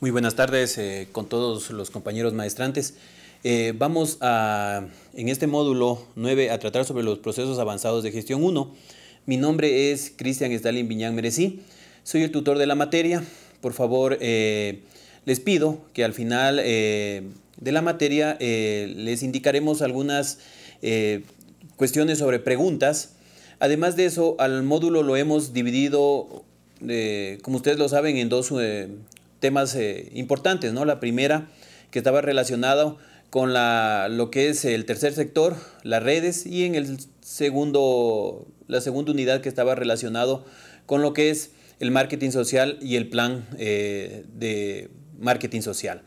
Muy buenas tardes eh, con todos los compañeros maestrantes. Eh, vamos a, en este módulo 9 a tratar sobre los procesos avanzados de gestión 1. Mi nombre es Cristian Stalin Viñán Merecí, soy el tutor de la materia. Por favor, eh, les pido que al final de la materia les indicaremos algunas cuestiones sobre preguntas. Además de eso, al módulo lo hemos dividido, como ustedes lo saben, en dos temas eh, importantes, ¿no? La primera que estaba relacionado con la, lo que es el tercer sector, las redes, y en el segundo, la segunda unidad que estaba relacionado con lo que es el marketing social y el plan eh, de marketing social.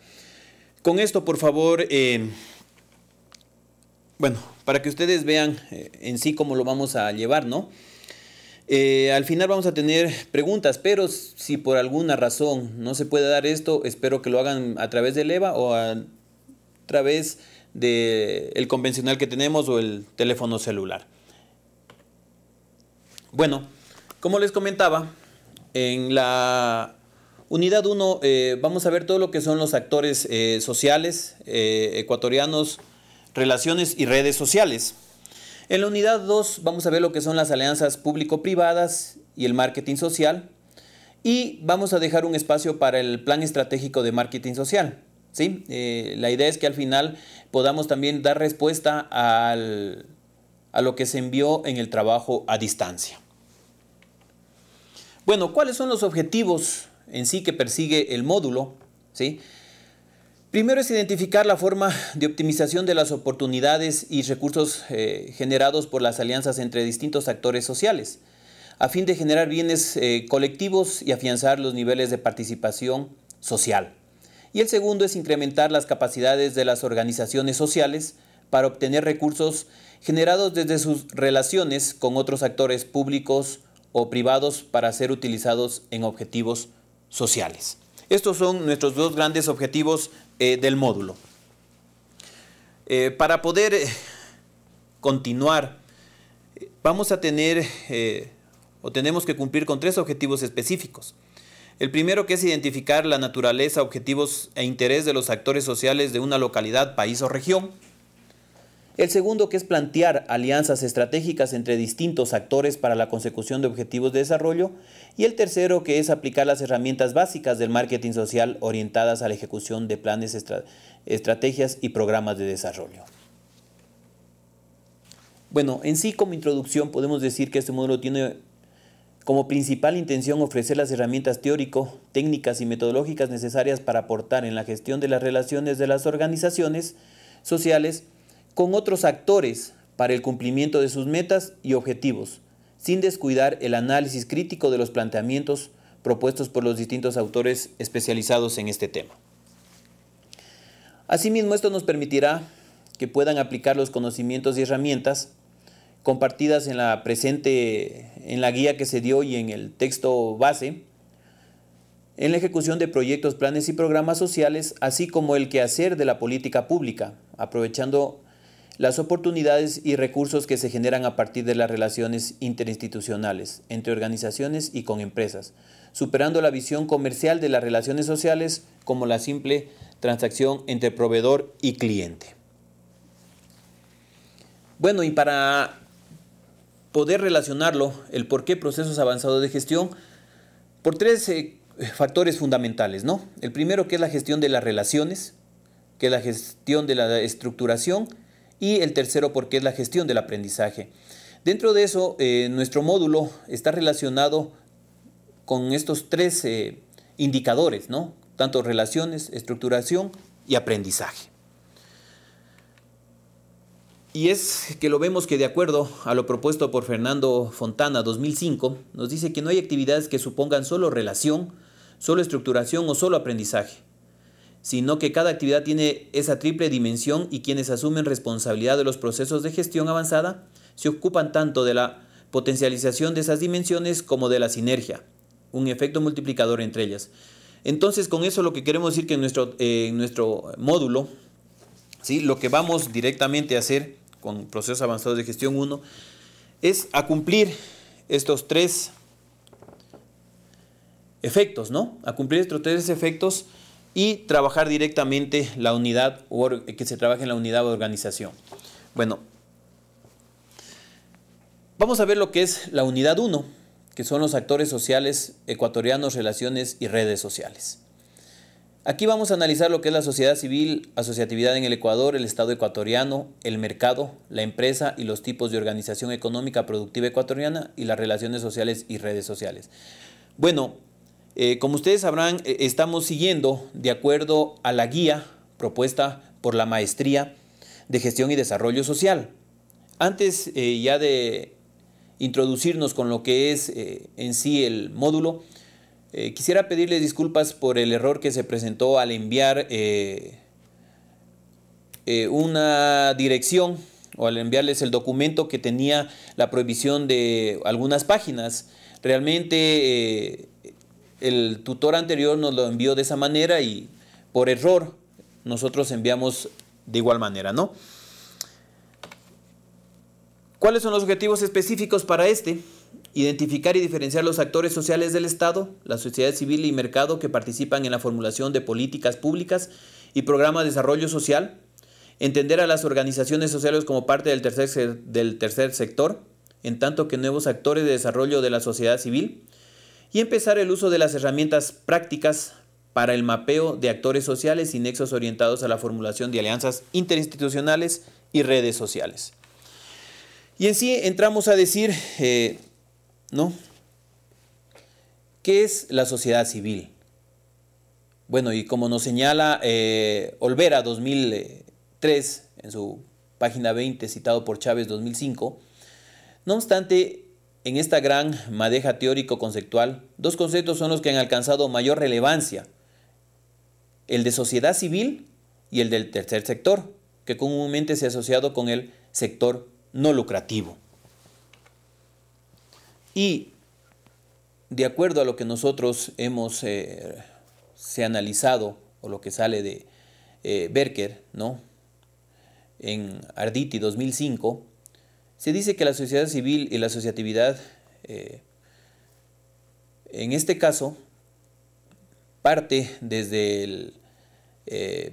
Con esto, por favor, eh, bueno, para que ustedes vean en sí cómo lo vamos a llevar, ¿no? Eh, al final vamos a tener preguntas, pero si por alguna razón no se puede dar esto, espero que lo hagan a través del EVA o a través del convencional que tenemos o el teléfono celular. Bueno, como les comentaba, en la unidad 1 eh, vamos a ver todo lo que son los actores eh, sociales ecuatorianos, relaciones y redes sociales. En la unidad 2 vamos a ver lo que son las alianzas público-privadas y el marketing social. Y vamos a dejar un espacio para el plan estratégico de marketing social. ¿sí? Eh, la idea es que al final podamos también dar respuesta a lo que se envió en el trabajo a distancia. Bueno, ¿cuáles son los objetivos en sí que persigue el módulo? ¿Sí? Primero es identificar la forma de optimización de las oportunidades y recursos eh, generados por las alianzas entre distintos actores sociales, a fin de generar bienes eh, colectivos y afianzar los niveles de participación social. Y el segundo es incrementar las capacidades de las organizaciones sociales para obtener recursos generados desde sus relaciones con otros actores públicos o privados para ser utilizados en objetivos sociales. Estos son nuestros dos grandes objetivos eh, del módulo. Eh, para poder eh, continuar, vamos a tener o tenemos que cumplir con tres objetivos específicos. El primero que es identificar la naturaleza, objetivos e interés de los actores sociales de una localidad, país o región. El segundo, que es plantear alianzas estratégicas entre distintos actores para la consecución de objetivos de desarrollo. Y el tercero, que es aplicar las herramientas básicas del marketing social orientadas a la ejecución de planes, estrategias y programas de desarrollo. Bueno, en sí como introducción podemos decir que este módulo tiene como principal intención ofrecer las herramientas teórico, técnicas y metodológicas necesarias para aportar en la gestión de las relaciones de las organizaciones sociales con otros actores para el cumplimiento de sus metas y objetivos, sin descuidar el análisis crítico de los planteamientos propuestos por los distintos autores especializados en este tema. Asimismo, esto nos permitirá que puedan aplicar los conocimientos y herramientas compartidas en la presente, en la guía que se dio y en el texto base, en la ejecución de proyectos, planes y programas sociales, así como el quehacer de la política pública, aprovechando las oportunidades y recursos que se generan a partir de las relaciones interinstitucionales entre organizaciones y con empresas, superando la visión comercial de las relaciones sociales como la simple transacción entre proveedor y cliente. Bueno, y para poder relacionarlo, el por qué procesos avanzados de gestión, por tres eh, factores fundamentales, ¿no? El primero que es la gestión de las relaciones, que es la gestión de la estructuración, y el tercero porque es la gestión del aprendizaje. Dentro de eso, eh, nuestro módulo está relacionado con estos tres eh, indicadores, ¿no? Tanto relaciones, estructuración y aprendizaje. Y es que lo vemos que de acuerdo a lo propuesto por Fernando Fontana 2005, nos dice que no hay actividades que supongan solo relación, solo estructuración o solo aprendizaje sino que cada actividad tiene esa triple dimensión y quienes asumen responsabilidad de los procesos de gestión avanzada se ocupan tanto de la potencialización de esas dimensiones como de la sinergia, un efecto multiplicador entre ellas. Entonces, con eso lo que queremos decir que en nuestro, eh, nuestro módulo, ¿sí? lo que vamos directamente a hacer con procesos avanzados de gestión 1 es a cumplir estos tres efectos, ¿no? A cumplir estos tres efectos y trabajar directamente la unidad eh, que se trabaje en la unidad de organización. Bueno, vamos a ver lo que es la unidad 1, que son los actores sociales ecuatorianos, relaciones y redes sociales. Aquí vamos a analizar lo que es la sociedad civil, asociatividad en el Ecuador, el Estado ecuatoriano, el mercado, la empresa y los tipos de organización económica productiva ecuatoriana y las relaciones sociales y redes sociales. Bueno, eh, como ustedes sabrán, eh, estamos siguiendo, de acuerdo a la guía propuesta por la Maestría de Gestión y Desarrollo Social. Antes eh, ya de introducirnos con lo que es en sí el módulo, quisiera pedirles disculpas por el error que se presentó al enviar una dirección o al enviarles el documento que tenía la prohibición de algunas páginas. Realmente el tutor anterior nos lo envió de esa manera y por error nosotros enviamos de igual manera, ¿no? ¿Cuáles son los objetivos específicos para este? Identificar y diferenciar los actores sociales del Estado, la sociedad civil y mercado que participan en la formulación de políticas públicas y programas de desarrollo social. Entender a las organizaciones sociales como parte del tercer, del tercer sector, en tanto que nuevos actores de desarrollo de la sociedad civil y empezar el uso de las herramientas prácticas para el mapeo de actores sociales y nexos orientados a la formulación de alianzas interinstitucionales y redes sociales. Y en sí entramos a decir, eh, ¿no? ¿Qué es la sociedad civil? Bueno, y como nos señala eh, Olvera 2003 en su página 20, citado por Chávez 2005, no obstante, en esta gran madeja teórico-conceptual, dos conceptos son los que han alcanzado mayor relevancia, el de sociedad civil y el del tercer sector, que comúnmente se ha asociado con el sector no lucrativo. Y de acuerdo a lo que nosotros hemos eh, se analizado, o lo que sale de eh, Berker, ¿no? en Arditi 2005, se dice que la sociedad civil y la asociatividad, eh, en este caso, parte desde el, eh,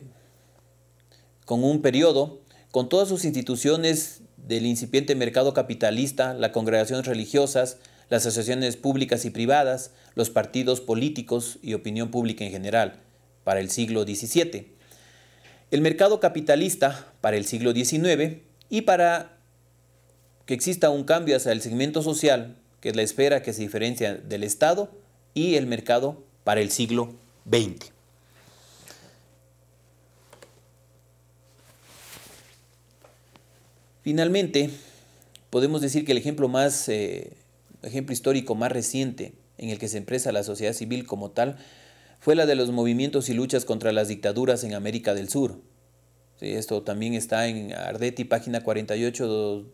con un periodo, con todas sus instituciones del incipiente mercado capitalista, las congregaciones religiosas, las asociaciones públicas y privadas, los partidos políticos y opinión pública en general, para el siglo XVII. El mercado capitalista para el siglo XIX y para que exista un cambio hacia el segmento social, que es la esfera que se diferencia del Estado y el mercado para el siglo XX. Finalmente, podemos decir que el ejemplo más eh, ejemplo histórico más reciente en el que se empresa la sociedad civil como tal fue la de los movimientos y luchas contra las dictaduras en América del Sur. esto también está en Ardetti, página 48,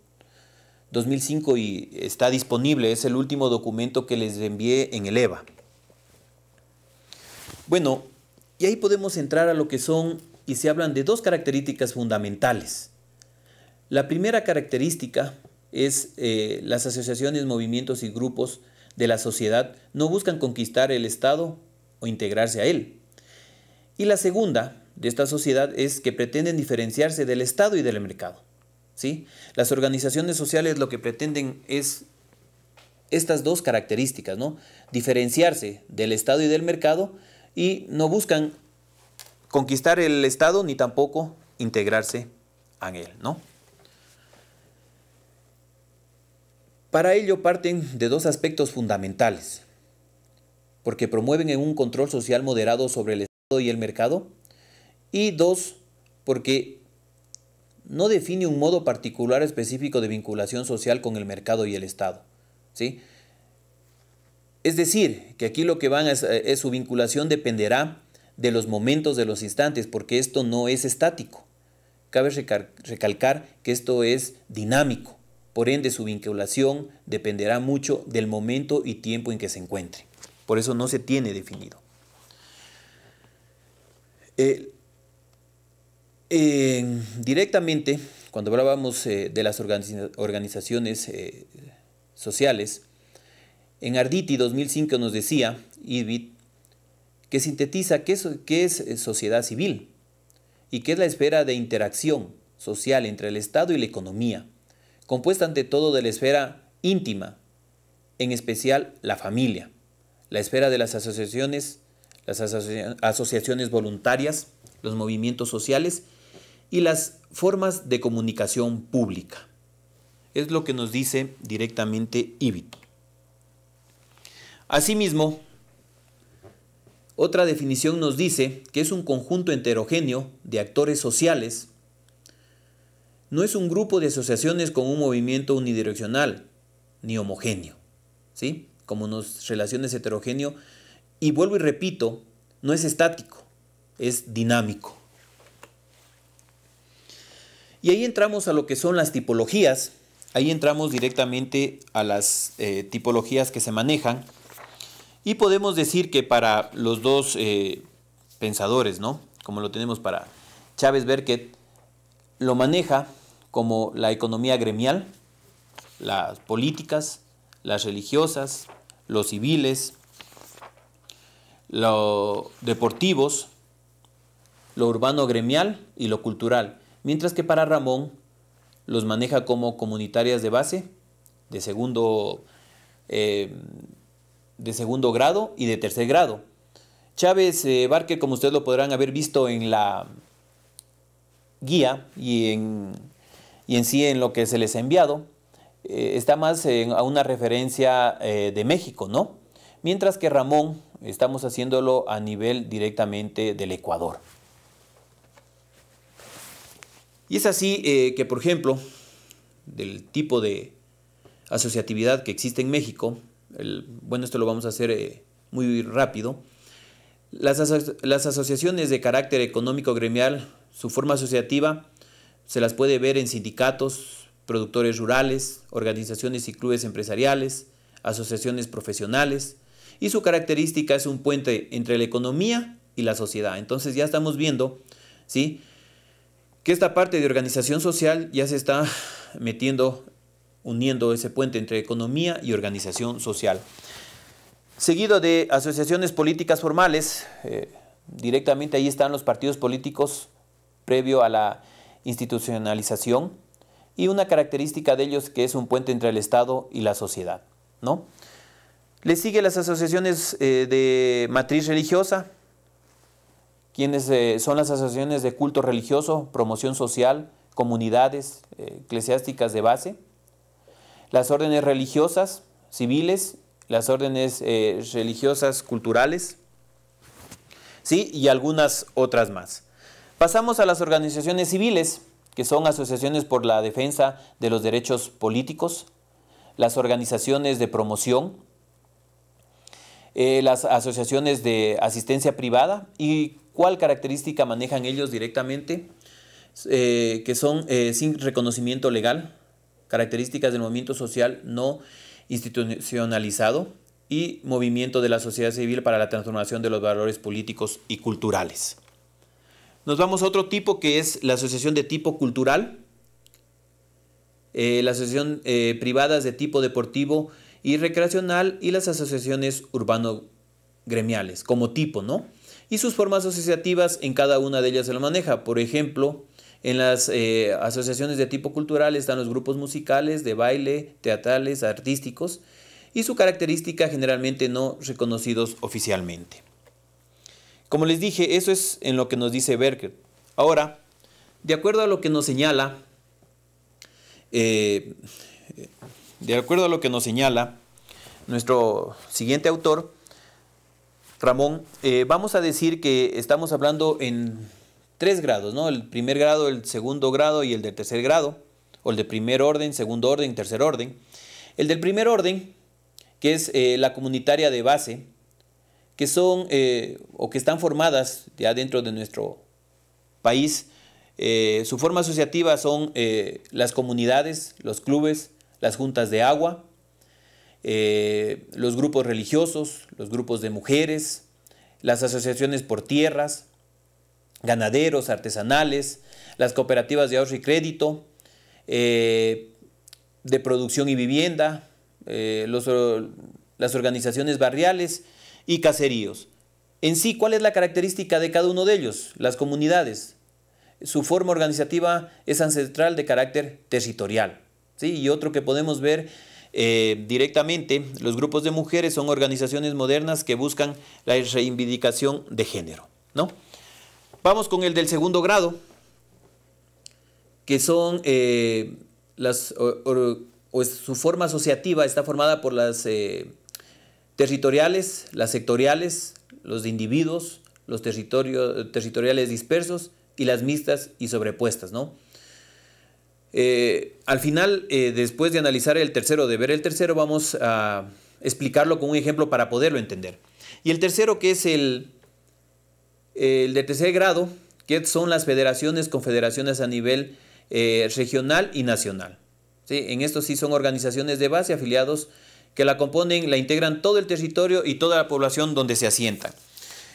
2005 y está disponible, es el último documento que les envié en el EVA. Bueno, y ahí podemos entrar a lo que son y se hablan de dos características fundamentales. La primera característica es eh, las asociaciones, movimientos y grupos de la sociedad no buscan conquistar el Estado o integrarse a él. Y la segunda de esta sociedad es que pretenden diferenciarse del Estado y del mercado. ¿sí? Las organizaciones sociales lo que pretenden es estas dos características, ¿no? Diferenciarse del Estado y del mercado y no buscan conquistar el Estado ni tampoco integrarse en él, ¿no? Para ello parten de dos aspectos fundamentales, porque promueven un control social moderado sobre el Estado y el mercado, y dos, porque no define un modo particular específico de vinculación social con el mercado y el Estado. ¿sí? Es decir, que aquí lo que van es, eh, su vinculación dependerá de los momentos, de los instantes, porque esto no es estático. Cabe recalcar que esto es dinámico, por ende su vinculación dependerá mucho del momento y tiempo en que se encuentre. Por eso no se tiene definido. Eh, directamente, cuando hablábamos eh, de las organizaciones eh, sociales, en Arditi 2005 nos decía y que sintetiza qué es, eh, sociedad civil y qué es la esfera de interacción social entre el Estado y la economía, compuesta ante todo de la esfera íntima, en especial la familia, la esfera de las asociaciones, las asociaciones voluntarias, los movimientos sociales y las formas de comunicación pública. Es lo que nos dice directamente IBIT. Asimismo, otra definición nos dice que es un conjunto heterogéneo de actores sociales. No es un grupo de asociaciones con un movimiento unidireccional ni homogéneo. ¿Sí? Como nos relaciones heterogéneo. Y vuelvo y repito, no es estático, es dinámico. Y ahí entramos a lo que son las tipologías, ahí entramos directamente a las eh, tipologías que se manejan y podemos decir que para los dos eh, pensadores, ¿no? como lo tenemos para Chávez berquet lo maneja como la economía gremial, las políticas, las religiosas, los civiles, los deportivos, lo urbano gremial y lo cultural mientras que para Ramón los maneja como comunitarias de base, de segundo, eh, de segundo grado y de tercer grado. Chávez eh, Barque, como ustedes lo podrán haber visto en la guía y en, sí en lo que se les ha enviado, eh, está más a una referencia de México, ¿no? Mientras que Ramón estamos haciéndolo a nivel directamente del Ecuador. Y es así eh, que, por ejemplo, del tipo de asociatividad que existe en México, bueno, esto lo vamos a hacer eh, muy rápido, las, las asociaciones de carácter económico gremial, su forma asociativa, se las puede ver en sindicatos, productores rurales, organizaciones y clubes empresariales, asociaciones profesionales, y su característica es un puente entre la economía y la sociedad. Entonces ya estamos viendo, ¿sí? que esta parte de organización social ya se está metiendo, uniendo ese puente entre economía y organización social. Seguido de asociaciones políticas formales, eh, directamente ahí están los partidos políticos previo a la institucionalización y una característica de ellos que es un puente entre el Estado y la sociedad. ¿no? Le sigue las asociaciones eh, de matriz religiosa, quienes eh, son las asociaciones de culto religioso, promoción social, comunidades eh, eclesiásticas de base, las órdenes religiosas, civiles, las órdenes eh, religiosas culturales, ¿sí? y algunas otras más. Pasamos a las organizaciones civiles, que son asociaciones por la defensa de los derechos políticos, las organizaciones de promoción, las asociaciones de asistencia privada y ¿Cuál característica manejan ellos directamente? Eh, que son eh, sin reconocimiento legal, características del movimiento social no institucionalizado y movimiento de la sociedad civil para la transformación de los valores políticos y culturales. Nos vamos a otro tipo que es la asociación de tipo cultural, eh, la asociación privada privadas de tipo deportivo y recreacional y las asociaciones urbano gremiales como tipo, ¿no? y sus formas asociativas en cada una de ellas se lo maneja. Por ejemplo, en las eh, asociaciones de tipo cultural están los grupos musicales, de baile, teatrales, artísticos y su característica generalmente no reconocidos oficialmente. Como les dije, eso es en lo que nos dice Berger. Ahora, de acuerdo a lo que nos señala, eh, de acuerdo a lo que nos señala nuestro siguiente autor, Ramón, eh, vamos a decir que estamos hablando en tres grados, ¿no? El primer grado, el segundo grado y el del tercer grado, o el de primer orden, segundo orden, tercer orden. El del primer orden, que es eh, la comunitaria de base, que son eh, o que están formadas ya dentro de nuestro país. su forma asociativa son las comunidades, los clubes, las juntas de agua, eh, los grupos religiosos, los grupos de mujeres, las asociaciones por tierras, ganaderos, artesanales, las cooperativas de ahorro y crédito, eh, de producción y vivienda, eh, las organizaciones barriales y caseríos. En sí, ¿cuál es la característica de cada uno de ellos? Las comunidades. Su forma organizativa es ancestral de carácter territorial. ¿sí? Y otro que podemos ver eh, directamente, los grupos de mujeres son organizaciones modernas que buscan la reivindicación de género. ¿no? Vamos con el del segundo grado, que son eh, las, su forma asociativa está formada por las eh, territoriales, las sectoriales, los de individuos, los territorios territoriales dispersos y las mixtas y sobrepuestas, ¿no? Eh, al final, eh, después de analizar el tercero, de ver el tercero, vamos a explicarlo con un ejemplo para poderlo entender. Y el tercero, que es el, el de tercer grado, que son las federaciones, confederaciones a nivel eh, regional y nacional. En esto sí son organizaciones de base, afiliados que la componen, la integran todo el territorio y toda la población donde se asienta.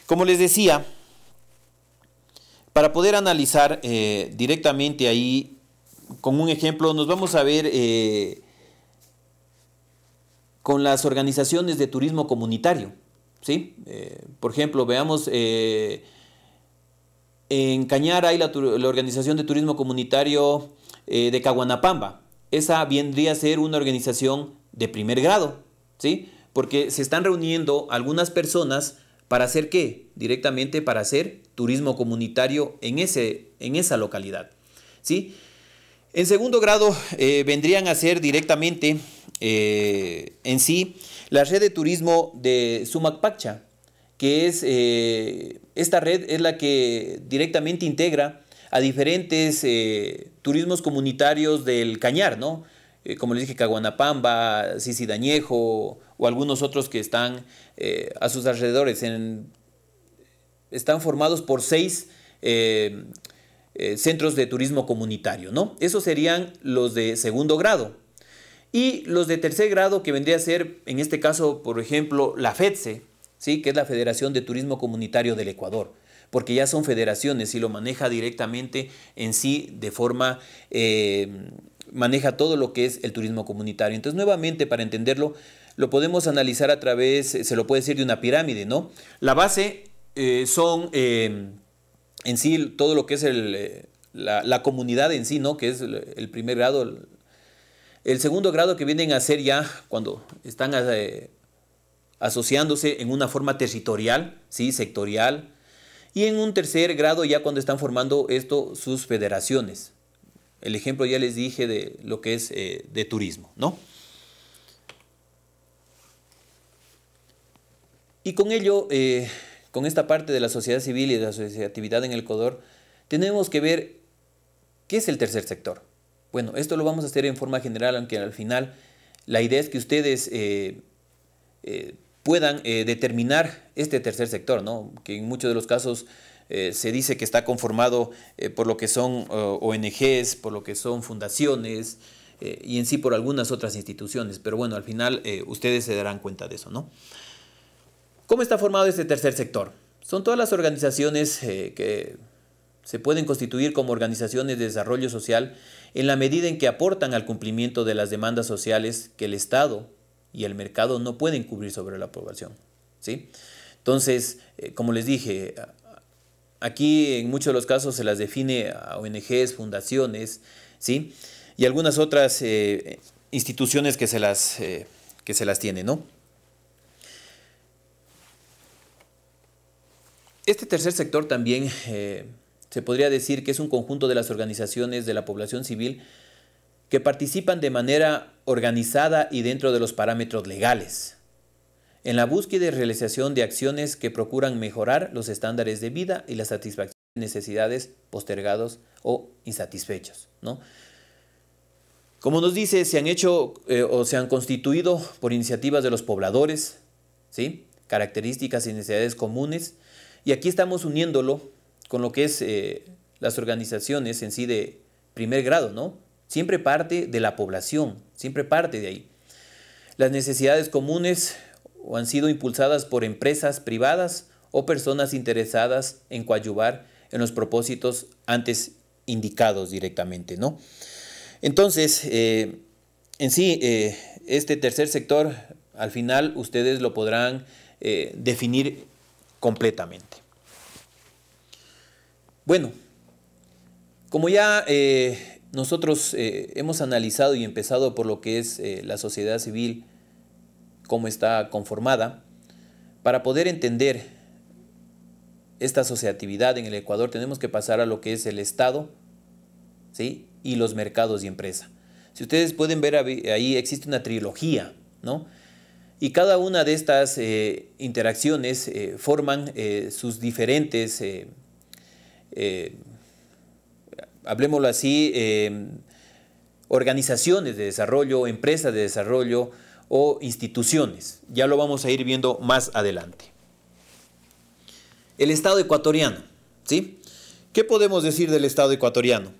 Como les decía, para poder analizar directamente ahí con un ejemplo, nos vamos a ver eh, con las organizaciones de turismo comunitario. ¿sí? Eh, por ejemplo, veamos, eh, en Cañar hay la, organización de turismo comunitario de Caguanapamba. Esa vendría a ser una organización de primer grado, ¿sí? porque se están reuniendo algunas personas para hacer qué? Directamente para hacer turismo comunitario en, ese, en esa localidad. ¿sí? En segundo grado eh, vendrían a ser directamente eh, en sí la red de turismo de Sumacpaccha, que es eh, esta red es la que directamente integra a diferentes turismos comunitarios del Cañar, ¿no? como les dije, Caguanapamba, Sisi o algunos otros que están a sus alrededores. están formados por seis eh, centros de turismo comunitario, ¿no? Esos serían los de segundo grado. Y los de tercer grado, que vendría a ser, en este caso, por ejemplo, la FEDSE, ¿sí? que es la Federación de Turismo Comunitario del Ecuador, porque ya son federaciones y lo maneja directamente en sí de forma... Eh, maneja todo lo que es el turismo comunitario. Entonces, nuevamente, para entenderlo, lo podemos analizar a través, eh, se lo puede decir de una pirámide, ¿no? La base son en sí todo lo que es eh, la, comunidad en sí, ¿no? que es el, primer grado. El, segundo grado que vienen a ser ya cuando están eh, asociándose en una forma territorial, ¿sí? sectorial. Y en un tercer grado ya cuando están formando esto sus federaciones. El ejemplo ya les dije de lo que es eh, de turismo, ¿no? Y con ello con esta parte de la sociedad civil y de la asociatividad en el Ecuador, tenemos que ver qué es el tercer sector. Bueno, esto lo vamos a hacer en forma general, aunque al final la idea es que ustedes eh, eh, puedan eh, determinar este tercer sector, ¿no? que en muchos de los casos se dice que está conformado por lo que son ONGs, por lo que son fundaciones y en sí por algunas otras instituciones. Pero bueno, al final ustedes se darán cuenta de eso, ¿no? ¿Cómo está formado este tercer sector? Son todas las organizaciones eh, que se pueden constituir como organizaciones de desarrollo social en la medida en que aportan al cumplimiento de las demandas sociales que el Estado y el mercado no pueden cubrir sobre la población. ¿sí? Entonces, eh, como les dije, aquí en muchos de los casos se las define a ONGs, fundaciones, ¿sí? y algunas otras eh, instituciones que se las, que se las tienen, ¿no? Este tercer sector también eh, se podría decir que es un conjunto de las organizaciones de la población civil que participan de manera organizada y dentro de los parámetros legales, en la búsqueda y realización de acciones que procuran mejorar los estándares de vida y la satisfacción de necesidades postergados o insatisfechos. Como nos dice, se han hecho eh, o se han constituido por iniciativas de los pobladores, ¿sí? características y necesidades comunes, y aquí estamos uniéndolo con lo que es eh, las organizaciones en sí de primer grado, ¿no? Siempre parte de la población, siempre parte de ahí. Las necesidades comunes o han sido impulsadas por empresas privadas o personas interesadas en coadyuvar en los propósitos antes indicados directamente, ¿no? Entonces, eh, en sí, eh, este tercer sector, al final ustedes lo podrán definir completamente. Bueno, como ya eh, nosotros eh, hemos analizado y empezado por lo que es eh, la sociedad civil, cómo está conformada, para poder entender esta asociatividad en el Ecuador tenemos que pasar a lo que es el Estado ¿sí? y los mercados y empresa. Si ustedes pueden ver ahí existe una trilogía, ¿no? Y cada una de estas eh, interacciones eh, forman eh, sus diferentes, hablemoslo así, organizaciones de desarrollo, empresas de desarrollo o instituciones. Ya lo vamos a ir viendo más adelante. El Estado ecuatoriano, ¿sí? ¿Qué podemos decir del Estado ecuatoriano?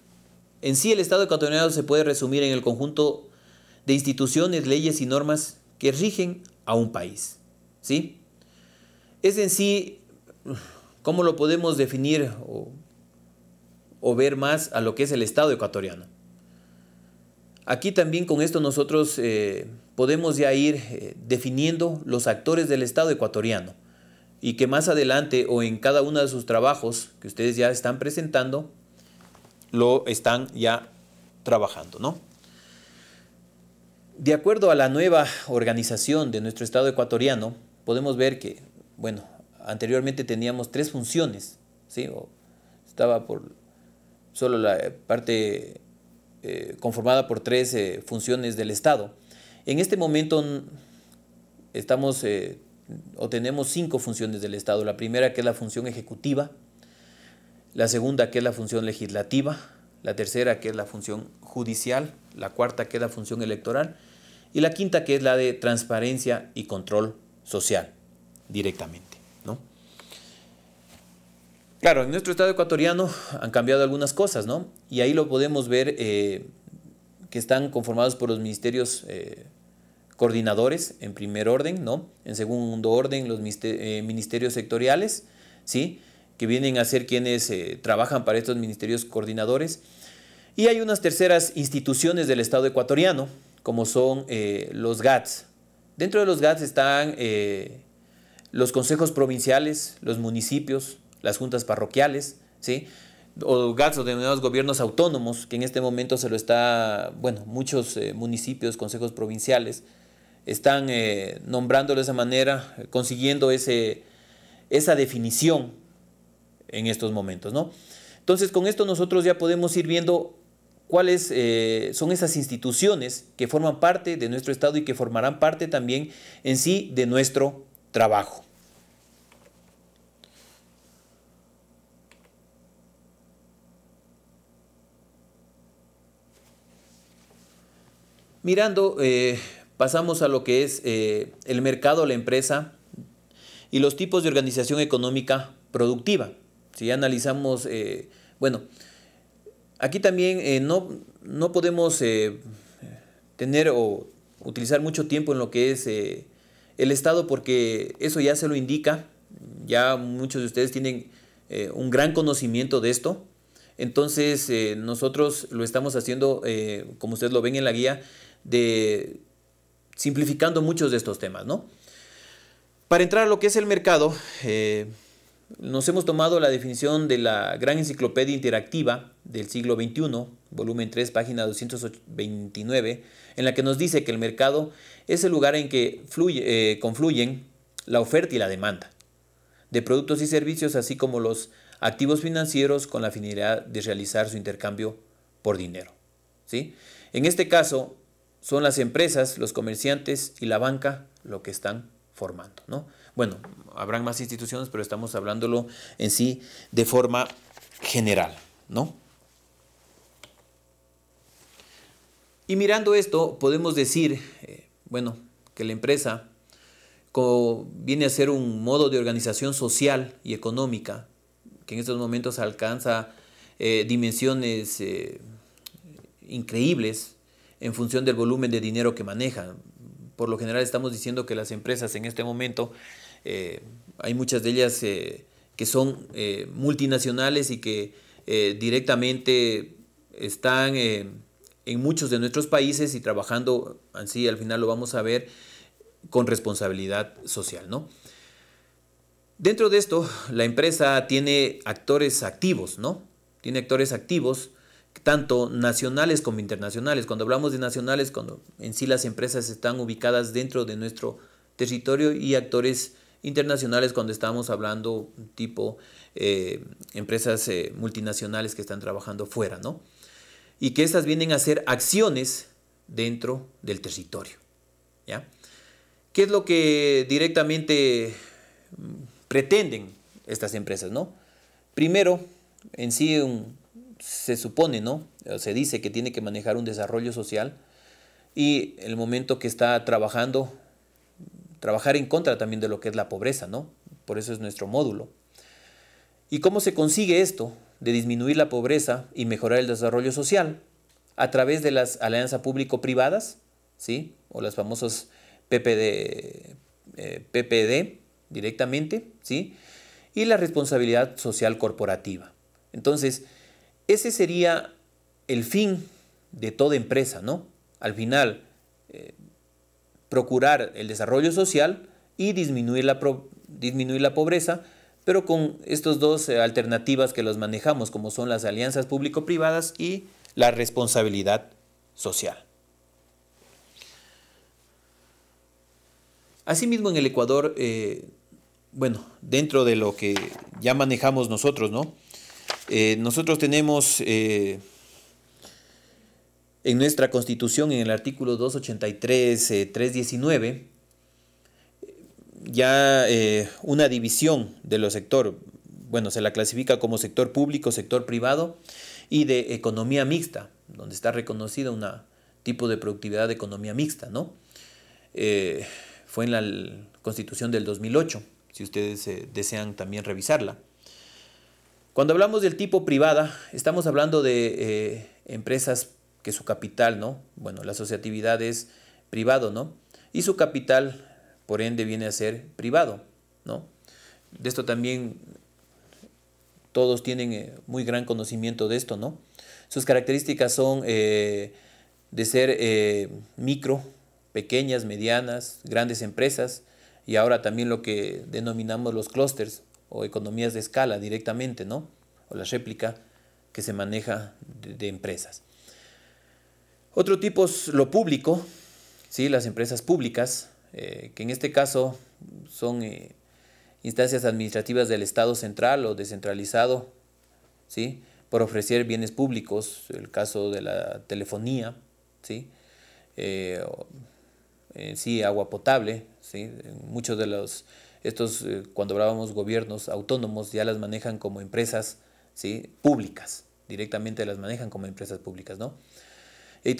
En sí, el Estado ecuatoriano se puede resumir en el conjunto de instituciones, leyes y normas que rigen a un país. ¿Sí? Es en sí, ¿cómo lo podemos definir o, ver más a lo que es el Estado ecuatoriano? Aquí también con esto nosotros eh, podemos ya ir eh, definiendo los actores del Estado ecuatoriano y que más adelante o en cada uno de sus trabajos que ustedes ya están presentando, lo están ya trabajando, ¿no? De acuerdo a la nueva organización de nuestro Estado ecuatoriano, podemos ver que, bueno, anteriormente teníamos tres funciones, ¿sí? estaba por solo la parte eh, conformada por tres eh, funciones del Estado. En este momento estamos eh, o tenemos cinco funciones del Estado. La primera que es la función ejecutiva, la segunda que es la función legislativa, la tercera que es la función judicial, la cuarta que es la función electoral y la quinta que es la de transparencia y control social directamente. ¿no? Claro, en nuestro Estado ecuatoriano han cambiado algunas cosas, ¿no? Y ahí lo podemos ver eh, que están conformados por los ministerios eh, coordinadores en primer orden, ¿no? En segundo orden, los eh, ministerios sectoriales, ¿sí? Que vienen a ser quienes trabajan para estos ministerios coordinadores. Y hay unas terceras instituciones del Estado ecuatoriano, como son eh, los GATS. Dentro de los GATS están eh, los consejos provinciales, los municipios, las juntas parroquiales, ¿sí? o GATS o denominados gobiernos autónomos, que en este momento se lo está, bueno, muchos eh, municipios, consejos provinciales, están nombrándolo de esa manera, consiguiendo ese, esa definición en estos momentos. ¿no? Entonces, con esto nosotros ya podemos ir viendo cuáles eh, son esas instituciones que forman parte de nuestro Estado y que formarán parte también en sí de nuestro trabajo. Mirando, eh, pasamos a lo que es eh, el mercado, la empresa y los tipos de organización económica productiva. Si analizamos, bueno, Aquí también eh, no, no, podemos eh, tener o utilizar mucho tiempo en lo que es eh, el estado porque eso ya se lo indica. Ya muchos de ustedes tienen un gran conocimiento de esto. Entonces nosotros lo estamos haciendo, como ustedes lo ven en la guía, de simplificando muchos de estos temas, Para entrar a lo que es el mercado, nos hemos tomado la definición de la Gran Enciclopedia Interactiva del siglo XXI, volumen 3, página 229, en la que nos dice que el mercado es el lugar en que eh, confluyen la oferta y la demanda de productos y servicios, así como los activos financieros con la finalidad de realizar su intercambio por dinero. ¿sí? En este caso, son las empresas, los comerciantes y la banca lo que están formando. ¿no? Bueno, habrán más instituciones, pero estamos hablándolo en sí de forma general, ¿no? Y mirando esto, podemos decir, eh, bueno, que la empresa viene a ser un modo de organización social y económica, que en estos momentos alcanza eh, dimensiones eh, increíbles en función del volumen de dinero que maneja. Por lo general estamos diciendo que las empresas en este momento eh, hay muchas de ellas eh, que son eh, multinacionales y que directamente están en muchos de nuestros países y trabajando, así al final lo vamos a ver, con responsabilidad social. ¿no? Dentro de esto, la empresa tiene actores activos, ¿no? Tiene actores activos tanto nacionales como internacionales. Cuando hablamos de nacionales, cuando en sí las empresas están ubicadas dentro de nuestro territorio y actores internacionales cuando estamos hablando tipo eh, empresas eh, multinacionales que están trabajando fuera, ¿no? Y que estas vienen a hacer acciones dentro del territorio, ¿ya? ¿Qué es lo que directamente mm, pretenden estas empresas, ¿no? Primero, en sí se supone, ¿no? se dice que tiene que manejar un desarrollo social y el momento que está trabajando trabajar en contra también de lo que es la pobreza, ¿no? Por eso es nuestro módulo. ¿Y cómo se consigue esto de disminuir la pobreza y mejorar el desarrollo social? A través de las alianzas público-privadas, ¿sí? O las famosas PPD, eh, PPD directamente, ¿sí? Y la responsabilidad social corporativa. Entonces, ese sería el fin de toda empresa, ¿no? Al final, eh, procurar el desarrollo social y disminuir la, disminuir la pobreza, pero con estas dos eh, alternativas que los manejamos, como son las alianzas público-privadas y la responsabilidad social. Asimismo, en el Ecuador, eh, bueno, dentro de lo que ya manejamos nosotros, ¿no? Eh, nosotros tenemos en nuestra Constitución, en el artículo 283, 319, eh, ya eh, una división de los sectores, bueno, se la clasifica como sector público, sector privado y de economía mixta, donde está reconocida un tipo de productividad de economía mixta, ¿no? Eh, fue en la Constitución del 2008, si ustedes desean también revisarla. Cuando hablamos del tipo privada, estamos hablando de empresas privadas, que su capital, ¿no? Bueno, la asociatividad es privado, ¿no? Y su capital, por ende, viene a ser privado, ¿no? De esto también todos tienen eh, muy gran conocimiento de esto, ¿no? Sus características son eh, de ser eh, micro, pequeñas, medianas, grandes empresas y ahora también lo que denominamos los clústeres o economías de escala directamente, ¿no? O la réplica que se maneja de empresas. Otro tipo es lo público, ¿sí? las empresas públicas, eh, que en este caso son eh, instancias administrativas del Estado central o descentralizado, ¿sí? por ofrecer bienes públicos, el caso de la telefonía, ¿sí? Eh, sí agua potable, ¿sí? muchos de los, estos cuando hablábamos gobiernos autónomos ya las manejan como empresas ¿sí? públicas, directamente las manejan como empresas públicas, ¿no?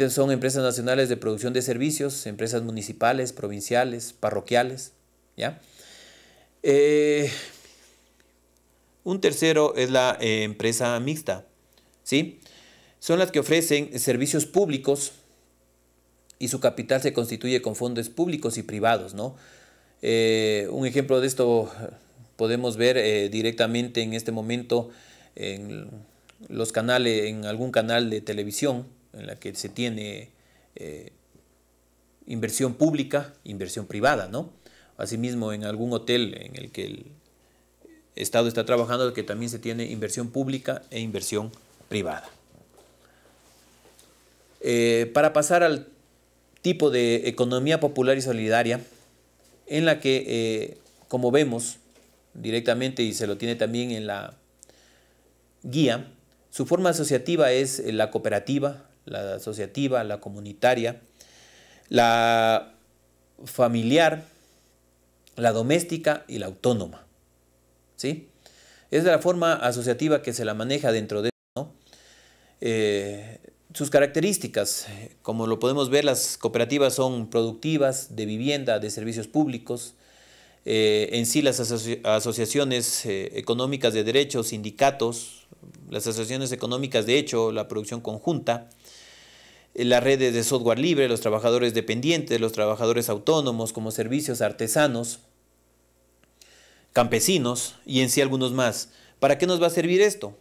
son empresas nacionales de producción de servicios, empresas municipales, provinciales, parroquiales. Eh, un tercero es la eh, empresa mixta. ¿sí? Son las que ofrecen servicios públicos y su capital se constituye con fondos públicos y privados. ¿no? Eh, un ejemplo de esto podemos ver directamente en este momento en, los canales, en algún canal de televisión en la que se tiene eh, inversión pública, inversión privada, ¿no? Asimismo, en algún hotel en el que el Estado está trabajando, que también se tiene inversión pública e inversión privada. Eh, para pasar al tipo de economía popular y solidaria, en la que, eh, como vemos directamente, y se lo tiene también en la guía, su forma asociativa es la cooperativa, la asociativa, la comunitaria, la familiar, la doméstica y la autónoma. ¿Sí? Es la forma asociativa que se la maneja dentro de eh, sus características, como lo podemos ver, las cooperativas son productivas, de vivienda, de servicios públicos. Eh, en sí, las asociaciones eh, económicas de derechos, sindicatos, las asociaciones económicas de hecho, la producción conjunta, eh, las redes de software libre, los trabajadores dependientes, los trabajadores autónomos como servicios artesanos, campesinos y en sí algunos más. ¿Para qué nos va a servir esto?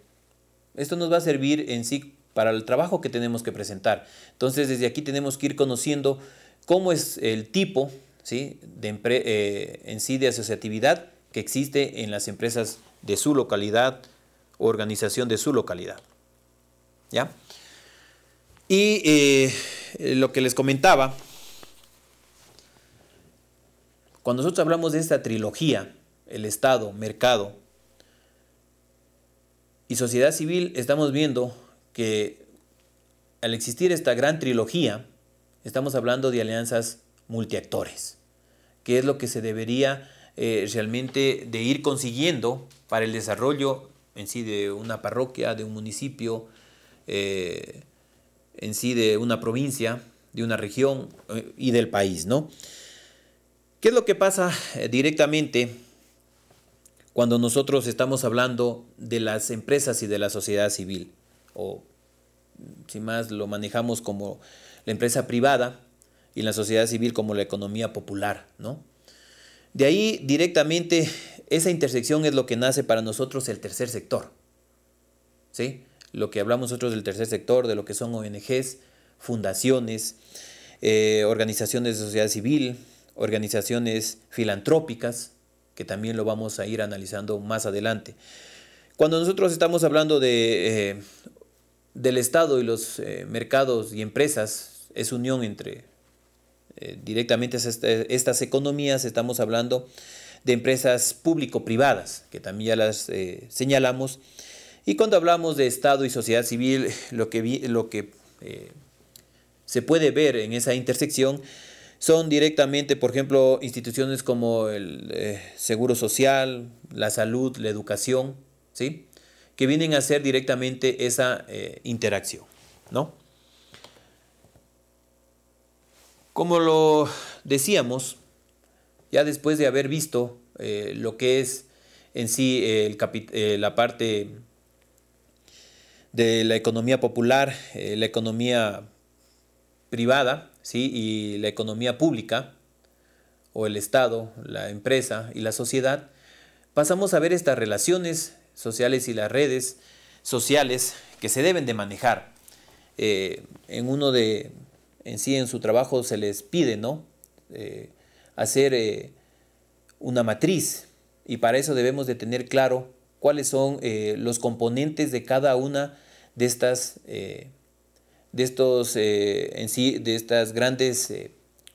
Esto nos va a servir en sí para el trabajo que tenemos que presentar. Entonces desde aquí tenemos que ir conociendo cómo es el tipo ¿sí? De eh, en sí de asociatividad que existe en las empresas de su localidad, organización de su localidad. ¿Ya? Y eh, lo que les comentaba, cuando nosotros hablamos de esta trilogía, el Estado, mercado y sociedad civil, estamos viendo que al existir esta gran trilogía, estamos hablando de alianzas multiactores, que es lo que se debería eh, realmente de ir consiguiendo para el desarrollo en sí de una parroquia, de un municipio, eh, en sí de una provincia, de una región eh, y del país, ¿no? ¿Qué es lo que pasa eh, directamente cuando nosotros estamos hablando de las empresas y de la sociedad civil? O, si más, lo manejamos como la empresa privada y la sociedad civil como la economía popular, ¿no? De ahí directamente esa intersección es lo que nace para nosotros el tercer sector, ¿sí? lo que hablamos nosotros del tercer sector, de lo que son ONGs, fundaciones, eh, organizaciones de sociedad civil, organizaciones filantrópicas, que también lo vamos a ir analizando más adelante. Cuando nosotros estamos hablando de, eh, del Estado y los eh, mercados y empresas, es unión entre directamente este, estas economías, estamos hablando de empresas público-privadas, que también ya las señalamos, y cuando hablamos de Estado y sociedad civil, lo que, lo que eh, se puede ver en esa intersección son directamente, por ejemplo, instituciones como el eh, Seguro Social, la salud, la educación, ¿sí? que vienen a hacer directamente esa eh, interacción. ¿no? Como lo decíamos, ya después de haber visto lo que es en sí el la parte de la economía popular, eh, la economía privada ¿sí? y la economía pública, o el Estado, la empresa y la sociedad, pasamos a ver estas relaciones sociales y las redes sociales que se deben de manejar. Eh, en uno de, en sí, en su trabajo se les pide, ¿no? Eh, hacer una matriz y para eso debemos de tener claro cuáles son eh, los componentes de cada una de estas, eh, de estos, eh, en sí, de estas grandes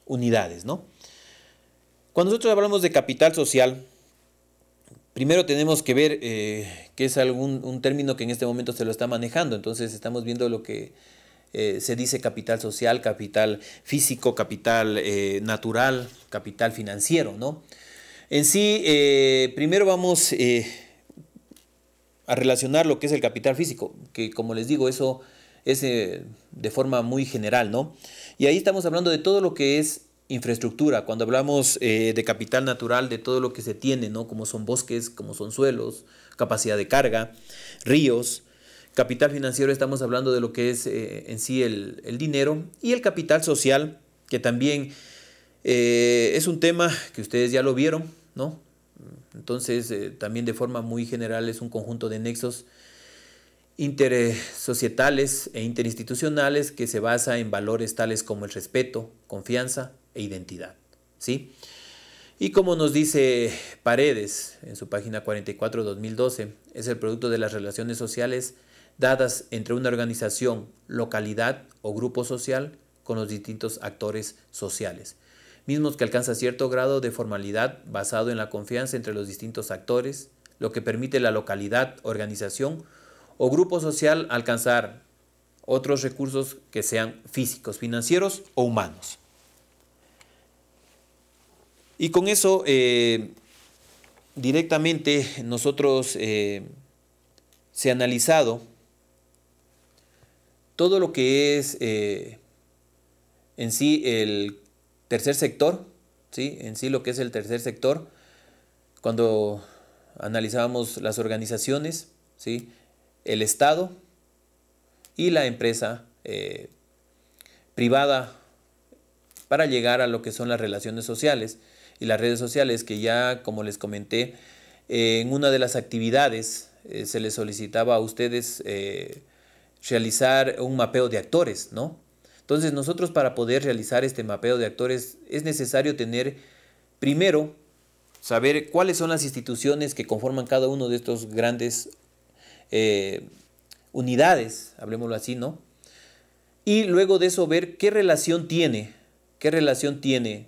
unidades. Cuando nosotros hablamos de capital social, primero tenemos que ver que es algún, un término que en este momento se lo está manejando, entonces estamos viendo lo que se dice capital social, capital físico, capital natural, capital financiero, ¿no? En sí, primero vamos a relacionar lo que es el capital físico, que como les digo, eso es eh, de forma muy general, ¿no? Y ahí estamos hablando de todo lo que es infraestructura, cuando hablamos eh, de capital natural, de todo lo que se tiene, ¿no? Como son bosques, como son suelos, capacidad de carga, ríos. Capital financiero estamos hablando de lo que es eh, en sí el, el, dinero y el capital social, que también es un tema que ustedes ya lo vieron, ¿no? Entonces, eh, también de forma muy general es un conjunto de nexos intersocietales e interinstitucionales que se basa en valores tales como el respeto, confianza e identidad. ¿sí? Y como nos dice Paredes en su página 44-2012, es el producto de las relaciones sociales dadas entre una organización, localidad o grupo social con los distintos actores sociales mismos que alcanza cierto grado de formalidad basado en la confianza entre los distintos actores, lo que permite la localidad, organización o grupo social alcanzar otros recursos que sean físicos, financieros o humanos. Y con eso eh, directamente nosotros eh, se ha analizado todo lo que es eh, en sí el tercer sector, ¿sí? en sí lo que es el tercer sector, cuando analizábamos las organizaciones, ¿sí? el Estado y la empresa eh, privada para llegar a lo que son las relaciones sociales y las redes sociales que ya, como les comenté, en una de las actividades eh, se les solicitaba a ustedes eh, realizar un mapeo de actores, ¿no? Entonces nosotros para poder realizar este mapeo de actores es necesario tener primero saber cuáles son las instituciones que conforman cada uno de estos grandes eh, unidades, hablemoslo así, ¿no? Y luego de eso ver qué relación tiene, qué relación tiene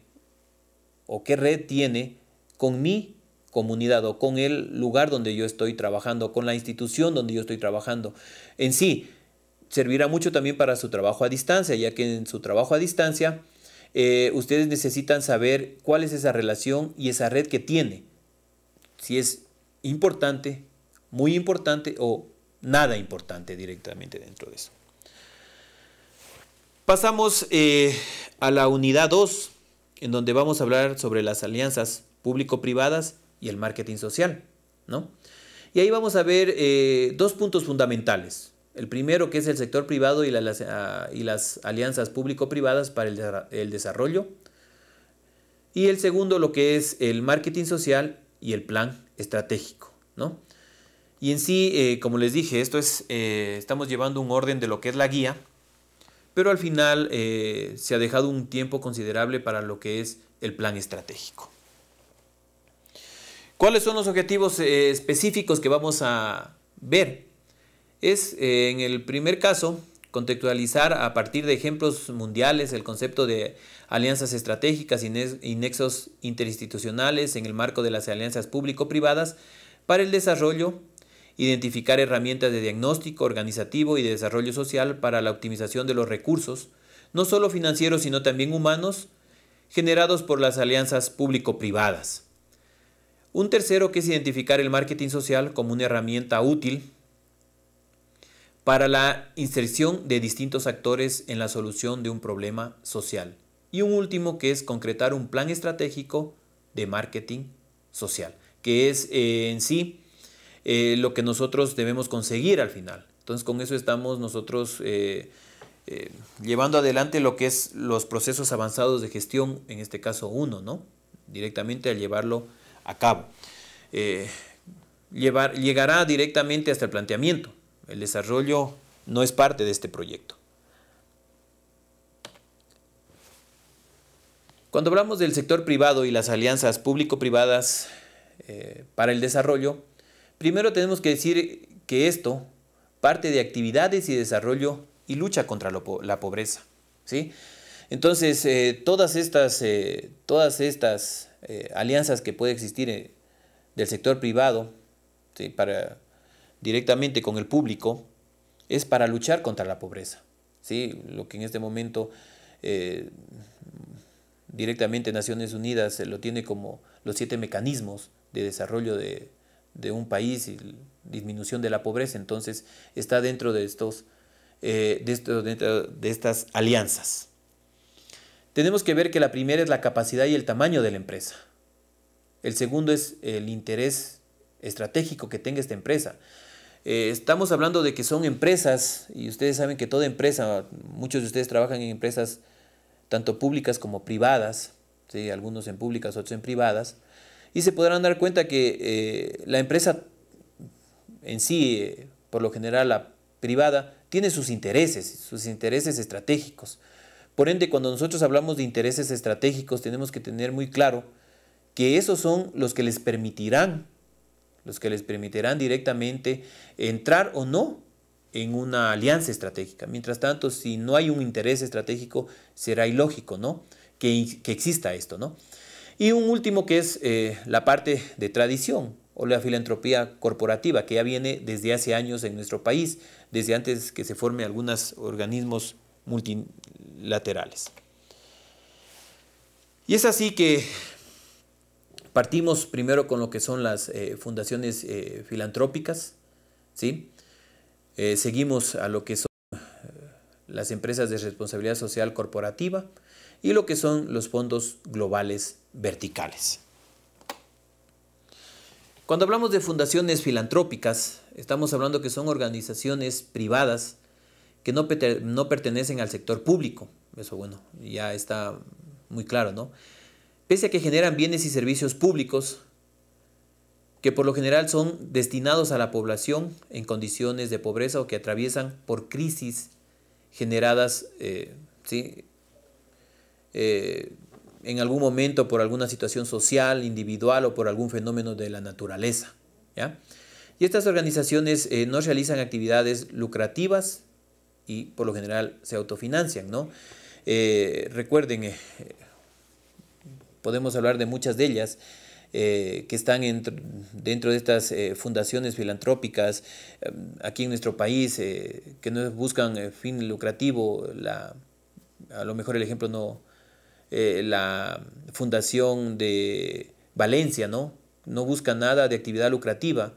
o qué red tiene con mi comunidad o con el lugar donde yo estoy trabajando, con la institución donde yo estoy trabajando. En sí, servirá mucho también para su trabajo a distancia, ya que en su trabajo a distancia eh, ustedes necesitan saber cuál es esa relación y esa red que tiene. Si es importante, muy importante o nada importante directamente dentro de eso. Pasamos eh, a la unidad 2, en donde vamos a hablar sobre las alianzas público-privadas y el marketing social. Y ahí vamos a ver eh, dos puntos fundamentales. El primero que es el sector privado y, las, ah, y las alianzas público-privadas para el, desarrollo. Y el segundo lo que es el marketing social y el plan estratégico. Y en sí, eh, como les dije, esto es, eh, estamos llevando un orden de lo que es la guía, pero al final eh, se ha dejado un tiempo considerable para lo que es el plan estratégico. ¿Cuáles son los objetivos específicos que vamos a ver es, eh, en el primer caso, contextualizar a partir de ejemplos mundiales el concepto de alianzas estratégicas y nexos interinstitucionales en el marco de las alianzas público-privadas para el desarrollo, identificar herramientas de diagnóstico organizativo y de desarrollo social para la optimización de los recursos, no solo financieros sino también humanos, generados por las alianzas público-privadas. Un tercero que es identificar el marketing social como una herramienta útil para la inserción de distintos actores en la solución de un problema social. Y un último que es concretar un plan estratégico de marketing social, que es eh, en sí eh, lo que nosotros debemos conseguir al final. Entonces con eso estamos nosotros eh, llevando adelante lo que es los procesos avanzados de gestión, en este caso uno, ¿no? Directamente al llevarlo a cabo. llegará directamente hasta el planteamiento el desarrollo no es parte de este proyecto. Cuando hablamos del sector privado y las alianzas público-privadas eh, para el desarrollo, primero tenemos que decir que esto parte de actividades y desarrollo y lucha contra la pobreza. ¿sí? Entonces, eh, todas estas, eh, todas estas alianzas que puede existir del sector privado ¿sí? para, directamente con el público es para luchar contra la pobreza. ¿sí? Lo que en este momento eh, directamente Naciones Unidas eh, lo tiene como los siete mecanismos de desarrollo de, un país y disminución de la pobreza. Entonces está dentro de, estos, eh, de, dentro de estas alianzas. Tenemos que ver que la primera es la capacidad y el tamaño de la empresa. El segundo es el interés estratégico que tenga esta empresa. Eh, estamos hablando de que son empresas y ustedes saben que toda empresa, muchos de ustedes trabajan en empresas tanto públicas como privadas, ¿sí? algunos en públicas, otros en privadas, y se podrán dar cuenta que eh, la empresa en sí, eh, por lo general la privada, tiene sus intereses, sus intereses estratégicos. Por ende, cuando nosotros hablamos de intereses estratégicos, tenemos que tener muy claro que esos son los que les permitirán los que les permitirán directamente entrar o no en una alianza estratégica. Mientras tanto, si no hay un interés estratégico, será ilógico, ¿no? Que, exista esto, ¿no? Y un último que es eh, la parte de tradición o la filantropía corporativa, que ya viene desde hace años en nuestro país, desde antes que se formen algunos organismos multilaterales. Y es así que Partimos primero con lo que son las eh, fundaciones eh, filantrópicas, ¿sí? Eh, seguimos a lo que son las empresas de responsabilidad social corporativa y lo que son los fondos globales verticales. Cuando hablamos de fundaciones filantrópicas, estamos hablando que son organizaciones privadas que no, no pertenecen al sector público. Eso, bueno, ya está muy claro, ¿no? Pese a que generan bienes y servicios públicos, que por lo general son destinados a la población en condiciones de pobreza o que atraviesan por crisis generadas eh, eh, en algún momento por alguna situación social, individual o por algún fenómeno de la naturaleza. Y estas organizaciones eh, no realizan actividades lucrativas y por lo general se autofinancian. ¿no? recuerden, podemos hablar de muchas de ellas. Eh, que están dentro de estas eh, fundaciones filantrópicas em, aquí en nuestro país, eh, que no buscan fin lucrativo, la, a lo mejor el ejemplo no, la fundación de Valencia, ¿no? No busca nada de actividad lucrativa,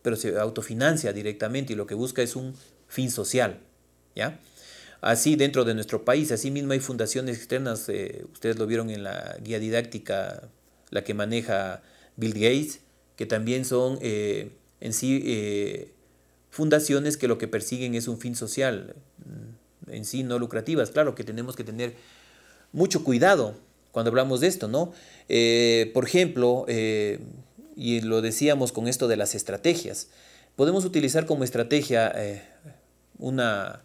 pero se autofinancia directamente y lo que busca es un fin social, ¿ya? Así dentro de nuestro país, así mismo hay fundaciones externas, eh, ustedes lo vieron en la guía didáctica, la que maneja Bill Gates, que también son eh, en sí eh, fundaciones que lo que persiguen es un fin social, mm, en sí no lucrativas. Claro que tenemos que tener mucho cuidado cuando hablamos de esto, ¿no? por ejemplo, y lo decíamos con esto de las estrategias, podemos utilizar como estrategia una